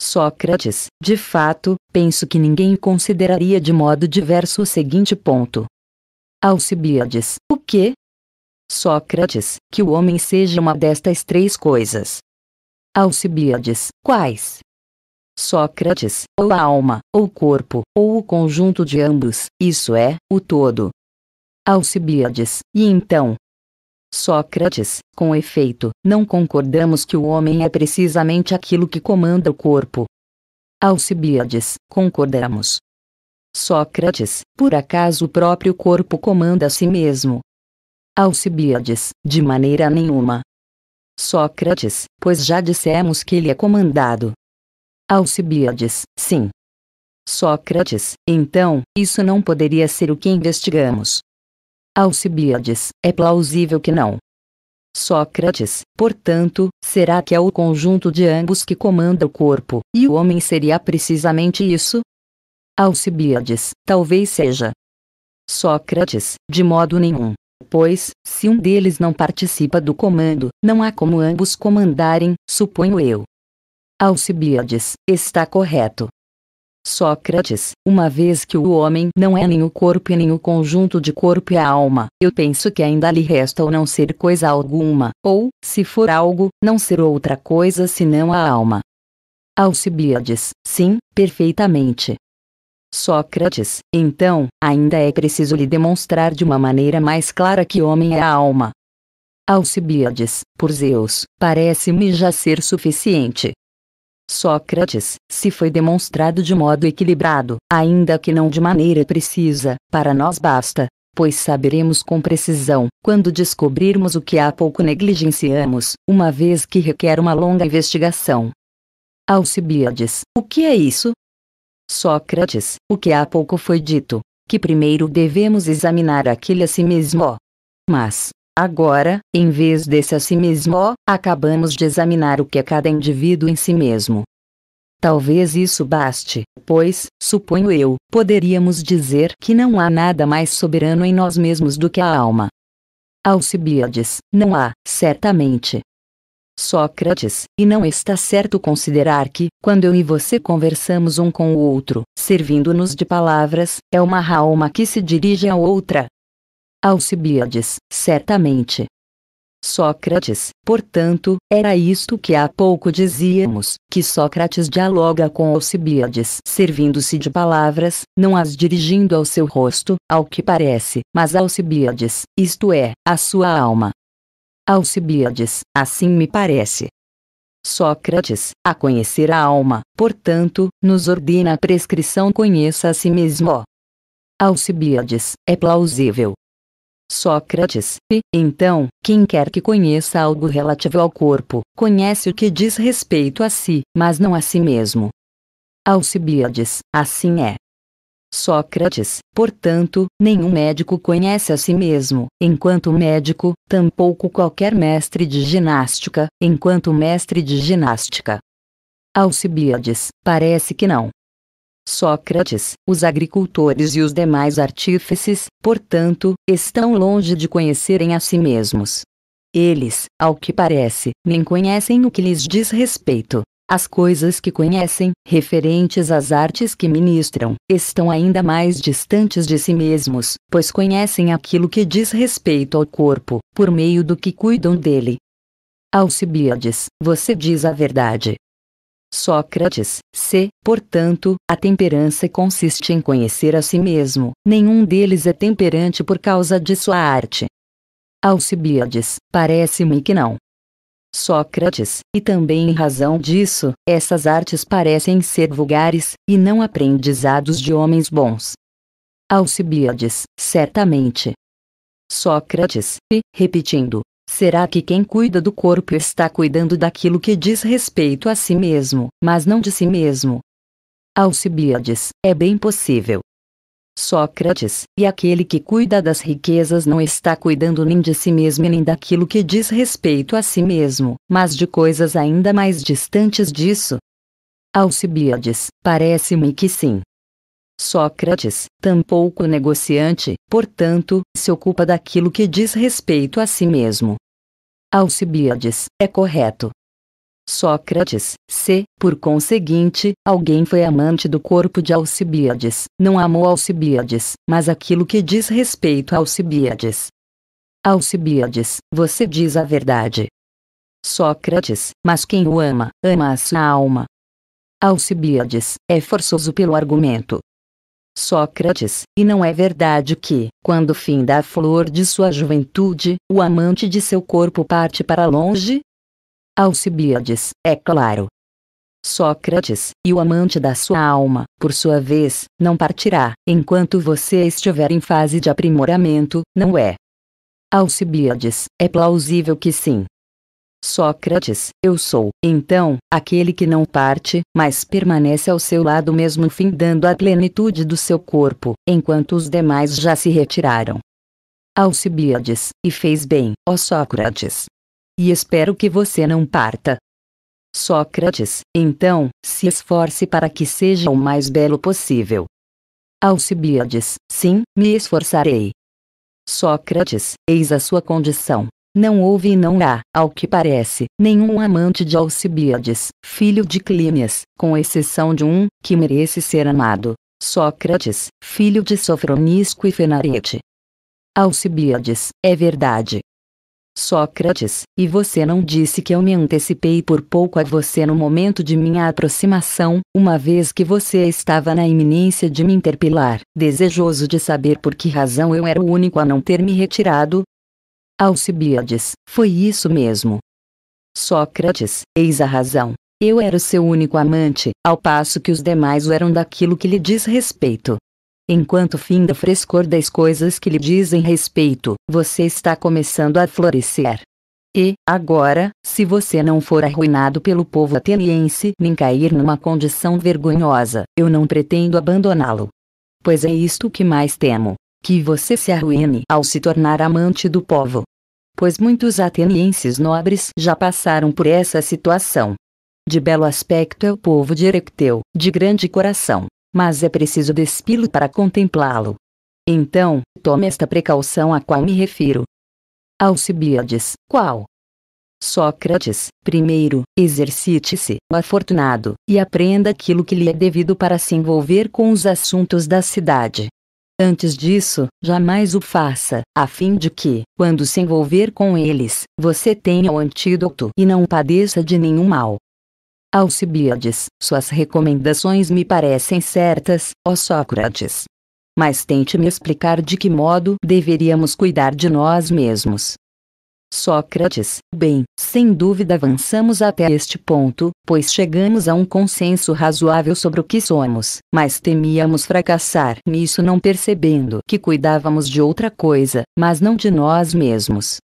Sócrates, de fato, penso que ninguém consideraria de modo diverso o seguinte ponto. Alcibiades, o quê? Sócrates, que o homem seja uma destas três coisas. Alcibiades, quais? Sócrates, ou a alma, ou o corpo, ou o conjunto de ambos, isso é, o todo. Alcibiades, e então, Sócrates, com efeito, não concordamos que o homem é precisamente aquilo que comanda o corpo. Alcibiades, concordamos. Sócrates, por acaso o próprio corpo comanda a si mesmo? Alcibiades, de maneira nenhuma. Sócrates, pois já dissemos que ele é comandado. Alcibiades, sim. Sócrates, então, isso não poderia ser o que investigamos. Alcibiades, é plausível que não. Sócrates, portanto, será que é o conjunto de ambos que comanda o corpo, e o homem seria precisamente isso? Alcibiades, talvez seja. Sócrates, de modo nenhum. Pois, se um deles não participa do comando, não há como ambos comandarem, suponho eu. Alcibiades, está correto. Sócrates, uma vez que o homem não é nem o corpo e nem o conjunto de corpo e é alma, eu penso que ainda lhe resta ou não ser coisa alguma, ou, se for algo, não ser outra coisa senão a alma. Alcibiades, sim, perfeitamente. Sócrates, então, ainda é preciso lhe demonstrar de uma maneira mais clara que homem é a alma. Alcibiades, por Zeus, parece-me já ser suficiente. Sócrates, se foi demonstrado de modo equilibrado, ainda que não de maneira precisa, para nós basta, pois saberemos com precisão, quando descobrirmos o que há pouco negligenciamos, uma vez que requer uma longa investigação. Alcibiades, o que é isso? Sócrates, o que há pouco foi dito, que primeiro devemos examinar aquele a si mesmo. Mas, Agora, em vez desse a si mesmo, acabamos de examinar o que é cada indivíduo em si mesmo. Talvez isso baste, pois, suponho eu, poderíamos dizer que não há nada mais soberano em nós mesmos do que a alma. Alcibiades, não há, certamente. Sócrates, e não está certo considerar que, quando eu e você conversamos um com o outro, servindo-nos de palavras, é uma alma que se dirige à outra, Alcibiades, certamente. Sócrates, portanto, era isto que há pouco dizíamos, que Sócrates dialoga com Alcibiades, servindo-se de palavras, não as dirigindo ao seu rosto, ao que parece, mas Alcibiades, isto é, à sua alma. Alcibiades, assim me parece. Sócrates, a conhecer a alma, portanto, nos ordena a prescrição conheça a si mesmo. Alcibiades, é plausível. Sócrates, e, então, quem quer que conheça algo relativo ao corpo, conhece o que diz respeito a si, mas não a si mesmo. Alcibiades, assim é. Sócrates, portanto, nenhum médico conhece a si mesmo, enquanto médico, tampouco qualquer mestre de ginástica, enquanto mestre de ginástica. Alcibiades, parece que não. Sócrates, os agricultores e os demais artífices, portanto, estão longe de conhecerem a si mesmos. Eles, ao que parece, nem conhecem o que lhes diz respeito. As coisas que conhecem, referentes às artes que ministram, estão ainda mais distantes de si mesmos, pois conhecem aquilo que diz respeito ao corpo, por meio do que cuidam dele. Alcibiades, você diz a verdade, Sócrates, se, Portanto, a temperança consiste em conhecer a si mesmo, nenhum deles é temperante por causa de sua arte. Alcibiades, parece-me que não. Sócrates, e também em razão disso, essas artes parecem ser vulgares, e não aprendizados de homens bons. Alcibiades, certamente. Sócrates, e, repetindo, Será que quem cuida do corpo está cuidando daquilo que diz respeito a si mesmo, mas não de si mesmo? Alcibiades, é bem possível. Sócrates, e aquele que cuida das riquezas não está cuidando nem de si mesmo nem daquilo que diz respeito a si mesmo, mas de coisas ainda mais distantes disso? Alcibiades, parece-me que sim. Sócrates, tampouco negociante, portanto, se ocupa daquilo que diz respeito a si mesmo. Alcibiades, é correto. Sócrates, se, por conseguinte, alguém foi amante do corpo de Alcibiades, não amou Alcibiades, mas aquilo que diz respeito a Alcibiades. Alcibiades, você diz a verdade. Sócrates, mas quem o ama, ama a sua alma. Alcibiades, é forçoso pelo argumento. Sócrates, e não é verdade que, quando finda a flor de sua juventude, o amante de seu corpo parte para longe? Alcibiades, é claro. Sócrates, e o amante da sua alma, por sua vez, não partirá, enquanto você estiver em fase de aprimoramento, não é? Alcibiades, é plausível que sim. Sócrates, eu sou, então, aquele que não parte, mas permanece ao seu lado mesmo fim dando a plenitude do seu corpo, enquanto os demais já se retiraram. Alcibiades, e fez bem, ó Sócrates. E espero que você não parta. Sócrates, então, se esforce para que seja o mais belo possível. Alcibiades, sim, me esforçarei. Sócrates, eis a sua condição, não houve e não há, ao que parece, nenhum amante de Alcibiades, filho de Clínias, com exceção de um, que merece ser amado. Sócrates, filho de Sofronisco e Fenarete. Alcibiades, é verdade. Sócrates, e você não disse que eu me antecipei por pouco a você no momento de minha aproximação, uma vez que você estava na iminência de me interpelar, desejoso de saber por que razão eu era o único a não ter me retirado, Alcibiades, foi isso mesmo. Sócrates, eis a razão. Eu era o seu único amante, ao passo que os demais o eram daquilo que lhe diz respeito. Enquanto fim da frescor das coisas que lhe dizem respeito, você está começando a florescer. E, agora, se você não for arruinado pelo povo ateniense nem cair numa condição vergonhosa, eu não pretendo abandoná-lo. Pois é isto que mais temo: que você se arruine ao se tornar amante do povo pois muitos atenienses nobres já passaram por essa situação. De belo aspecto é o povo de Erecteu, de grande coração, mas é preciso despilo para contemplá-lo. Então, tome esta precaução a qual me refiro. Alcibiades, qual? Sócrates, primeiro, exercite-se, afortunado, e aprenda aquilo que lhe é devido para se envolver com os assuntos da cidade, Antes disso, jamais o faça, a fim de que, quando se envolver com eles, você tenha o antídoto e não padeça de nenhum mal. Alcibiades, suas recomendações me parecem certas, ó Sócrates. Mas tente me explicar de que modo deveríamos cuidar de nós mesmos, Sócrates, bem, sem dúvida avançamos até este ponto, pois chegamos a um consenso razoável sobre o que somos, mas temíamos fracassar nisso não percebendo que cuidávamos de outra coisa, mas não de nós mesmos.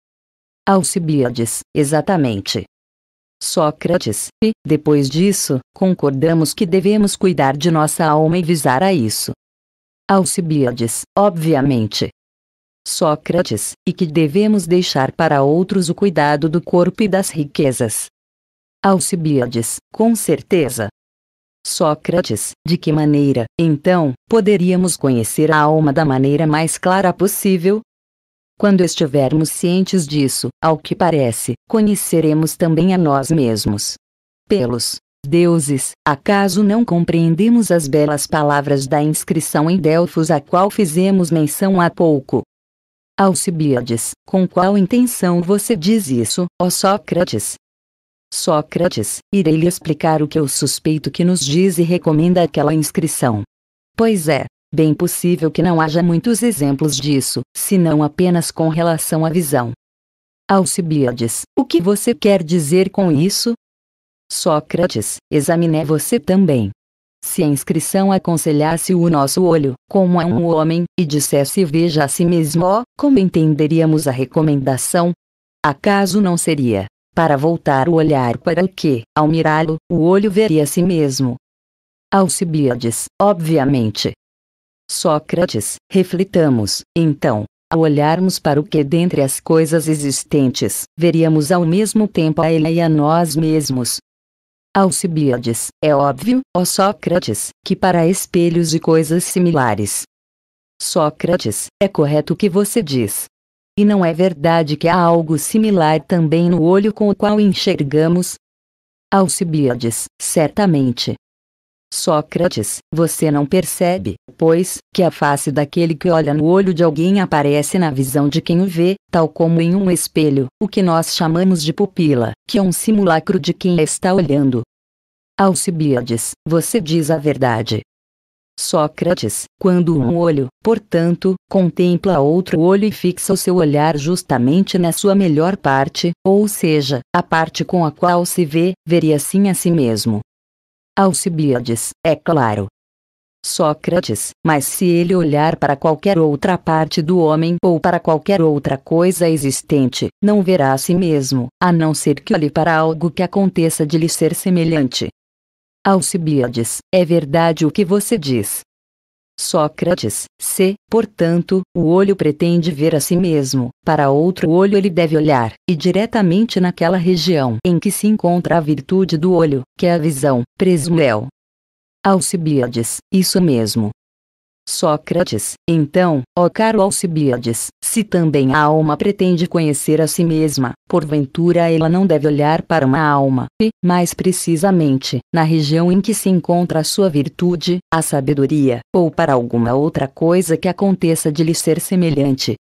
Alcibiades, exatamente. Sócrates, e, depois disso, concordamos que devemos cuidar de nossa alma e visar a isso. Alcibiades, obviamente, Sócrates, e que devemos deixar para outros o cuidado do corpo e das riquezas. Alcibiades, com certeza. Sócrates, de que maneira, então, poderíamos conhecer a alma da maneira mais clara possível? Quando estivermos cientes disso, ao que parece, conheceremos também a nós mesmos. Pelos deuses, acaso não compreendemos as belas palavras da inscrição em Delfos a qual fizemos menção há pouco? Alcibiades, com qual intenção você diz isso, ó Sócrates? Sócrates, irei lhe explicar o que eu suspeito que nos diz e recomenda aquela inscrição. Pois é, bem possível que não haja muitos exemplos disso, senão apenas com relação à visão. Alcibiades, o que você quer dizer com isso? Sócrates, examine você também. Se a inscrição aconselhasse o nosso olho, como a um homem, e dissesse veja a si mesmo, ó, como entenderíamos a recomendação? Acaso não seria, para voltar o olhar para o que, ao mirá-lo, o olho veria a si mesmo? Alcibiades, obviamente. Sócrates, reflitamos, então, ao olharmos para o que dentre as coisas existentes, veríamos ao mesmo tempo a ele e a nós mesmos, Alcibiades, é óbvio, ó Sócrates, que para espelhos e coisas similares. Sócrates, é correto o que você diz. E não é verdade que há algo similar também no olho com o qual enxergamos? Alcibiades, certamente. Sócrates, você não percebe, pois, que a face daquele que olha no olho de alguém aparece na visão de quem o vê, tal como em um espelho, o que nós chamamos de pupila, que é um simulacro de quem está olhando. Alcibiades, você diz a verdade. Sócrates, quando um olho, portanto, contempla outro olho e fixa o seu olhar justamente na sua melhor parte, ou seja, a parte com a qual se vê, veria assim a si mesmo. Alcibiades, é claro. Sócrates, mas se ele olhar para qualquer outra parte do homem ou para qualquer outra coisa existente, não verá a si mesmo, a não ser que olhe para algo que aconteça de lhe ser semelhante. Alcibiades, é verdade o que você diz, Sócrates, se, portanto, o olho pretende ver a si mesmo, para outro olho ele deve olhar, e diretamente naquela região em que se encontra a virtude do olho, que é a visão, presumo eu. Alcibiades, isso mesmo, Sócrates, então, ó caro Alcibiades, se também a alma pretende conhecer a si mesma, porventura ela não deve olhar para uma alma, e, mais precisamente, na região em que se encontra a sua virtude, a sabedoria, ou para alguma outra coisa que aconteça de lhe ser semelhante.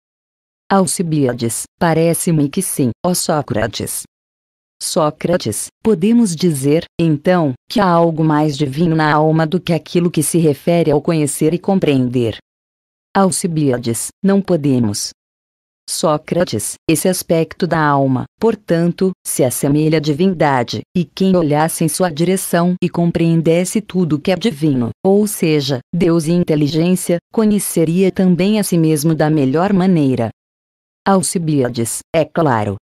Alcibiades, parece-me que sim, ó Sócrates. Sócrates, podemos dizer, então, que há algo mais divino na alma do que aquilo que se refere ao conhecer e compreender. Alcibiades, não podemos. Sócrates, esse aspecto da alma, portanto, se assemelha à divindade, e quem olhasse em sua direção e compreendesse tudo que é divino, ou seja, Deus e inteligência, conheceria também a si mesmo da melhor maneira. Alcibiades, é claro,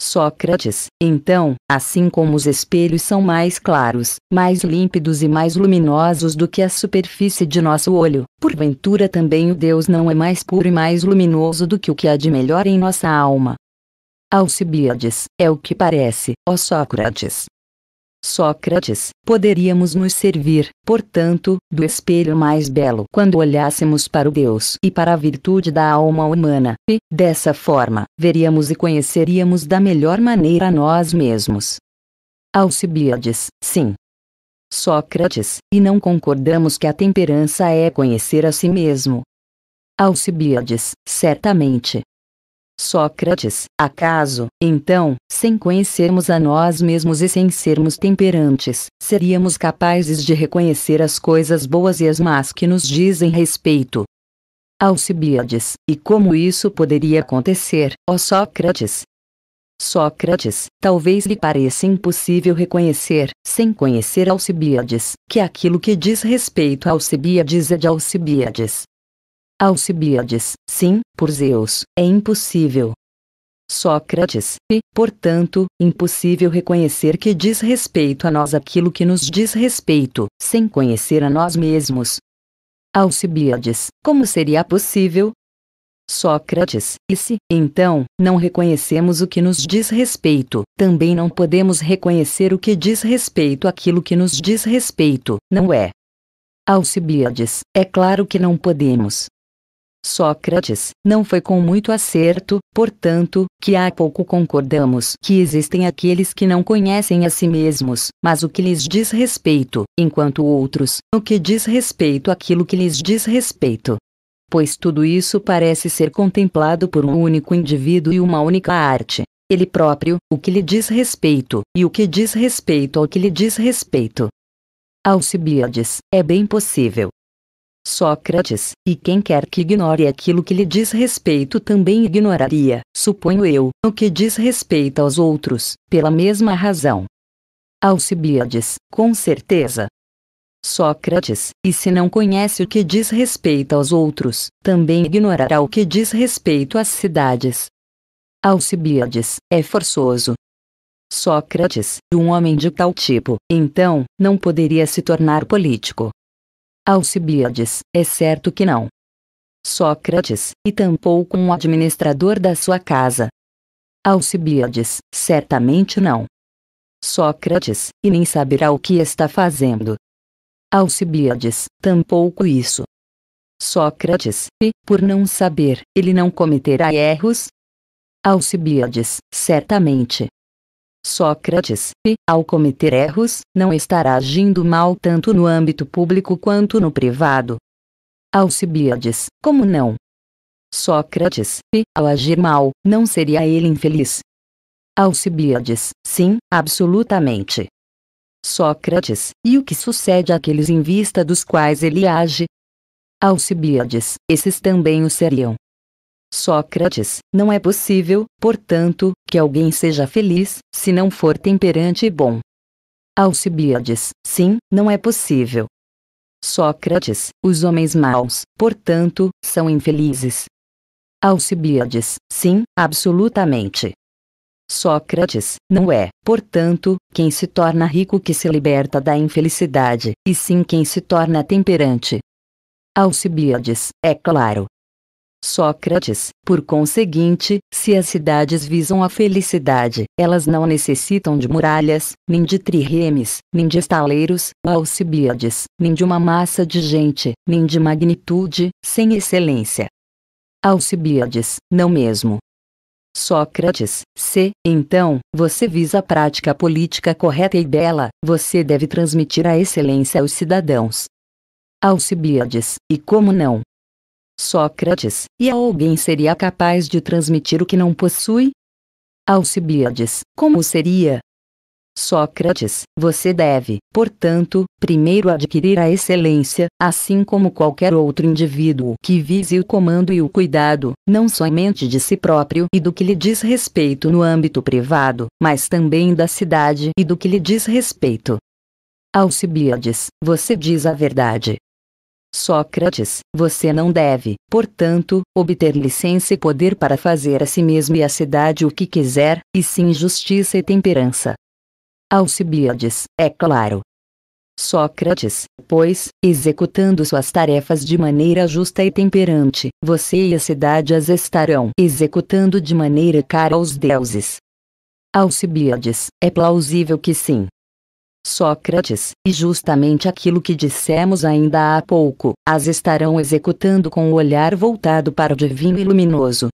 Sócrates, então, assim como os espelhos são mais claros, mais límpidos e mais luminosos do que a superfície de nosso olho, porventura também o Deus não é mais puro e mais luminoso do que o que há de melhor em nossa alma. Alcibiades, é o que parece, ó Sócrates, Sócrates, poderíamos nos servir, portanto, do espelho mais belo quando olhássemos para o Deus e para a virtude da alma humana, e, dessa forma, veríamos e conheceríamos da melhor maneira a nós mesmos. Alcibiades, sim. Sócrates, e não concordamos que a temperança é conhecer a si mesmo. Alcibiades, certamente, Sócrates, acaso, então, sem conhecermos a nós mesmos e sem sermos temperantes, seríamos capazes de reconhecer as coisas boas e as más que nos dizem respeito? Alcibiades, e como isso poderia acontecer, ó Sócrates? Sócrates, talvez lhe pareça impossível reconhecer, sem conhecer Alcibiades, que aquilo que diz respeito a Alcibiades é de Alcibiades, Alcibiades, sim, por Zeus, é impossível. Sócrates, e, portanto, impossível reconhecer que diz respeito a nós aquilo que nos diz respeito, sem conhecer a nós mesmos. Alcibiades, como seria possível? Sócrates, e se, então, não reconhecemos o que nos diz respeito, também não podemos reconhecer o que diz respeito àquilo que nos diz respeito, não é? Alcibiades, é claro que não podemos, Sócrates, não foi com muito acerto, portanto, que há pouco concordamos que existem aqueles que não conhecem a si mesmos, mas o que lhes diz respeito, enquanto outros, o que diz respeito àquilo que lhes diz respeito. Pois tudo isso parece ser contemplado por um único indivíduo e uma única arte. Ele próprio, o que lhe diz respeito, e o que diz respeito ao que lhe diz respeito. Alcibiades, é bem possível, Sócrates, e quem quer que ignore aquilo que lhe diz respeito também ignoraria, suponho eu, o que diz respeito aos outros, pela mesma razão. Alcibiades, com certeza. Sócrates, e se não conhece o que diz respeito aos outros, também ignorará o que diz respeito às cidades. Alcibiades, é forçoso, Sócrates, um homem de tal tipo, então, não poderia se tornar político, Alcibiades, é certo que não. Sócrates, e tampouco um administrador da sua casa. Alcibiades, certamente não. Sócrates, e nem saberá o que está fazendo. Alcibiades, tampouco isso. Sócrates, e, por não saber, ele não cometerá erros? Alcibiades, certamente. Sócrates, ao cometer erros, não estará agindo mal tanto no âmbito público quanto no privado. Alcibiades, como não? Sócrates, ao agir mal, não seria ele infeliz? Alcibiades, sim, absolutamente. Sócrates, e o que sucede àqueles em vista dos quais ele age? Alcibiades, esses também o seriam, Sócrates, não é possível, portanto, que alguém seja feliz, se não for temperante e bom. Alcibiades, sim, não é possível. Sócrates, os homens maus, portanto, são infelizes. Alcibiades, sim, absolutamente. Sócrates, não é, portanto, quem se torna rico que se liberta da infelicidade, e sim quem se torna temperante. Alcibiades, é claro, Sócrates, por conseguinte, se as cidades visam a felicidade, elas não necessitam de muralhas, nem de triremes, nem de estaleiros, alcibiades, nem de uma massa de gente, nem de magnitude, sem excelência. Alcibiades, não mesmo. Sócrates, se, então, você visa a prática política correta e bela, você deve transmitir a excelência aos cidadãos. Alcibiades, e como não? Sócrates, e alguém seria capaz de transmitir o que não possui? Alcibiades, como seria? Sócrates, você deve, portanto, primeiro adquirir a excelência, assim como qualquer outro indivíduo que vise o comando e o cuidado, não somente de si próprio e do que lhe diz respeito no âmbito privado, mas também da cidade e do que lhe diz respeito. Alcibiades, você diz a verdade, Sócrates, você não deve, portanto, obter licença e poder para fazer a si mesmo e à cidade o que quiser, e sim justiça e temperança. Alcibiades, é claro. Sócrates, pois, executando suas tarefas de maneira justa e temperante, você e a cidade as estarão executando de maneira cara aos deuses. Alcibiades, é plausível que sim. Sócrates, e justamente aquilo que dissemos ainda há pouco, as estarão executando com o olhar voltado para o divino e luminoso.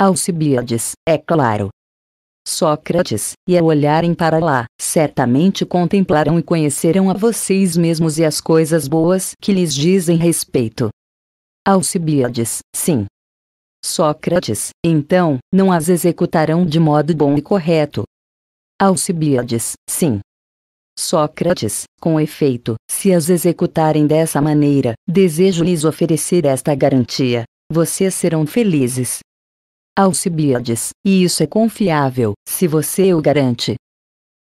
Alcibiades, é claro. Sócrates, e ao olharem para lá, certamente contemplarão e conhecerão a vocês mesmos e as coisas boas que lhes dizem respeito. Alcibiades, sim. Sócrates, então, não as executarão de modo bom e correto. Alcibiades, sim. Sócrates, com efeito, se as executarem dessa maneira, desejo-lhes oferecer esta garantia: vocês serão felizes. Alcibiades, e isso é confiável, se você o garante.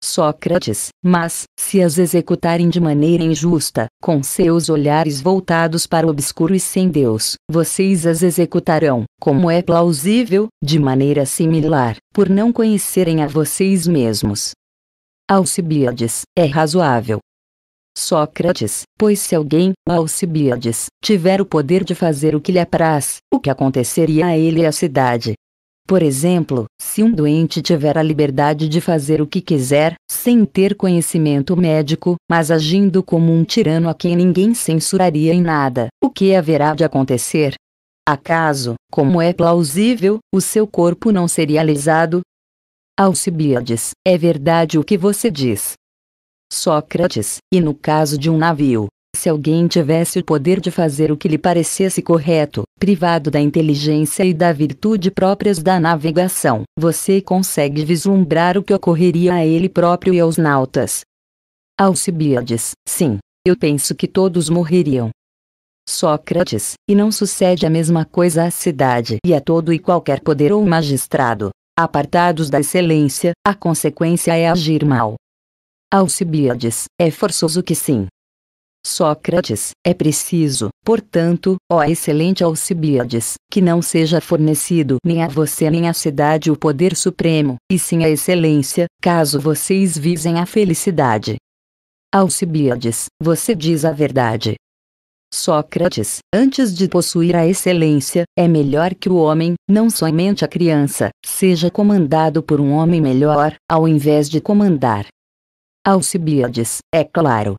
Sócrates, mas, se as executarem de maneira injusta, com seus olhares voltados para o obscuro e sem Deus, vocês as executarão, como é plausível, de maneira similar, por não conhecerem a vocês mesmos. Alcibiades, é razoável. Sócrates, pois se alguém, Alcibiades, tiver o poder de fazer o que lhe apraz, o que aconteceria a ele e à cidade? Por exemplo, se um doente tiver a liberdade de fazer o que quiser, sem ter conhecimento médico, mas agindo como um tirano a quem ninguém censuraria em nada, o que haverá de acontecer? Acaso, como é plausível, o seu corpo não seria lesado, Alcibiades, é verdade o que você diz. Sócrates, e no caso de um navio, se alguém tivesse o poder de fazer o que lhe parecesse correto, privado da inteligência e da virtude próprias da navegação, você consegue vislumbrar o que ocorreria a ele próprio e aos nautas. Alcibiades, sim, eu penso que todos morreriam. Sócrates, e não sucede a mesma coisa à cidade e a todo e qualquer poder ou magistrado, Apartados da excelência, a consequência é agir mal. Alcibiades, é forçoso que sim. Sócrates, é preciso, portanto, ó excelente Alcibiades, que não seja fornecido nem a você nem à cidade o poder supremo, e sim a excelência, caso vocês visem a felicidade. Alcibiades, você diz a verdade. Sócrates, antes de possuir a excelência, é melhor que o homem, não somente a criança, seja comandado por um homem melhor, ao invés de comandar. Alcibiades, é claro.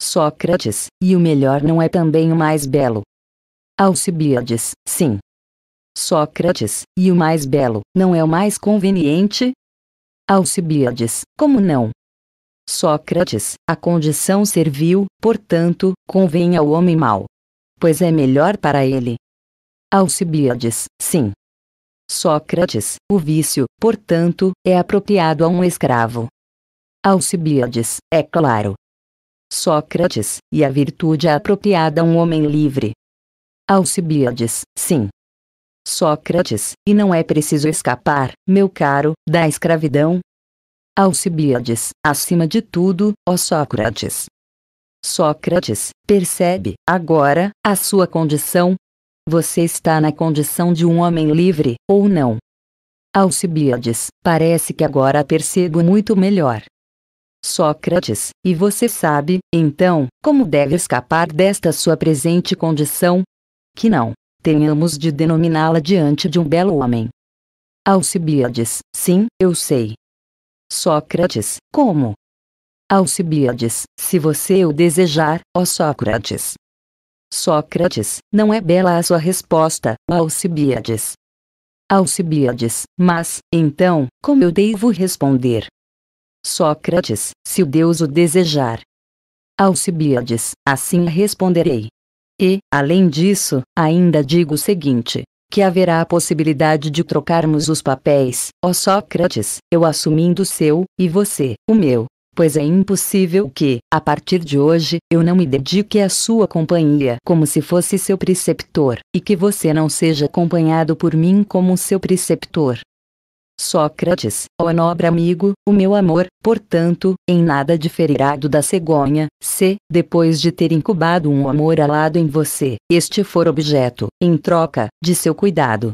Sócrates, e o melhor não é também o mais belo. Alcibiades, sim. Sócrates, e o mais belo, não é o mais conveniente? Alcibiades, como não? Sócrates, a condição servil, portanto, convém ao homem mau. Pois é melhor para ele. Alcibiades, sim. Sócrates, o vício, portanto, é apropriado a um escravo. Alcibiades, é claro. Sócrates, e a virtude é apropriada a um homem livre. Alcibiades, sim. Sócrates, e não é preciso escapar, meu caro, da escravidão, Alcibiades, acima de tudo, ó Sócrates. Sócrates, percebe, agora, a sua condição? Você está na condição de um homem livre, ou não? Alcibiades, parece que agora percebo muito melhor. Sócrates, e você sabe, então, como deve escapar desta sua presente condição? Que não tenhamos de denominá-la diante de um belo homem. Alcibiades, sim, eu sei, Sócrates, como? Alcibiades, se você o desejar, ó Sócrates. Sócrates, não é bela a sua resposta, Alcibiades. Alcibiades, mas, então, como eu devo responder? Sócrates, se o Deus o desejar. Alcibiades, assim responderei. E, além disso, ainda digo o seguinte: que haverá a possibilidade de trocarmos os papéis, ó Sócrates, eu assumindo o seu, e você, o meu. Pois é impossível que, a partir de hoje, eu não me dedique à sua companhia como se fosse seu preceptor, e que você não seja acompanhado por mim como seu preceptor. Sócrates, ó nobre amigo, o meu amor, portanto, em nada diferirá do da cegonha, se, depois de ter incubado um amor alado em você, este for objeto, em troca, de seu cuidado.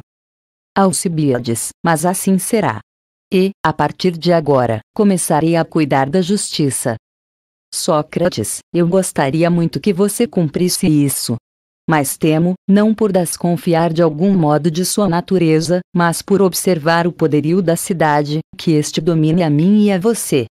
Alcibiades, mas assim será. E, a partir de agora, começarei a cuidar da justiça. Sócrates, eu gostaria muito que você cumprisse isso, mas temo, não por desconfiar de algum modo de sua natureza, mas por observar o poderio da cidade, que este domine a mim e a você.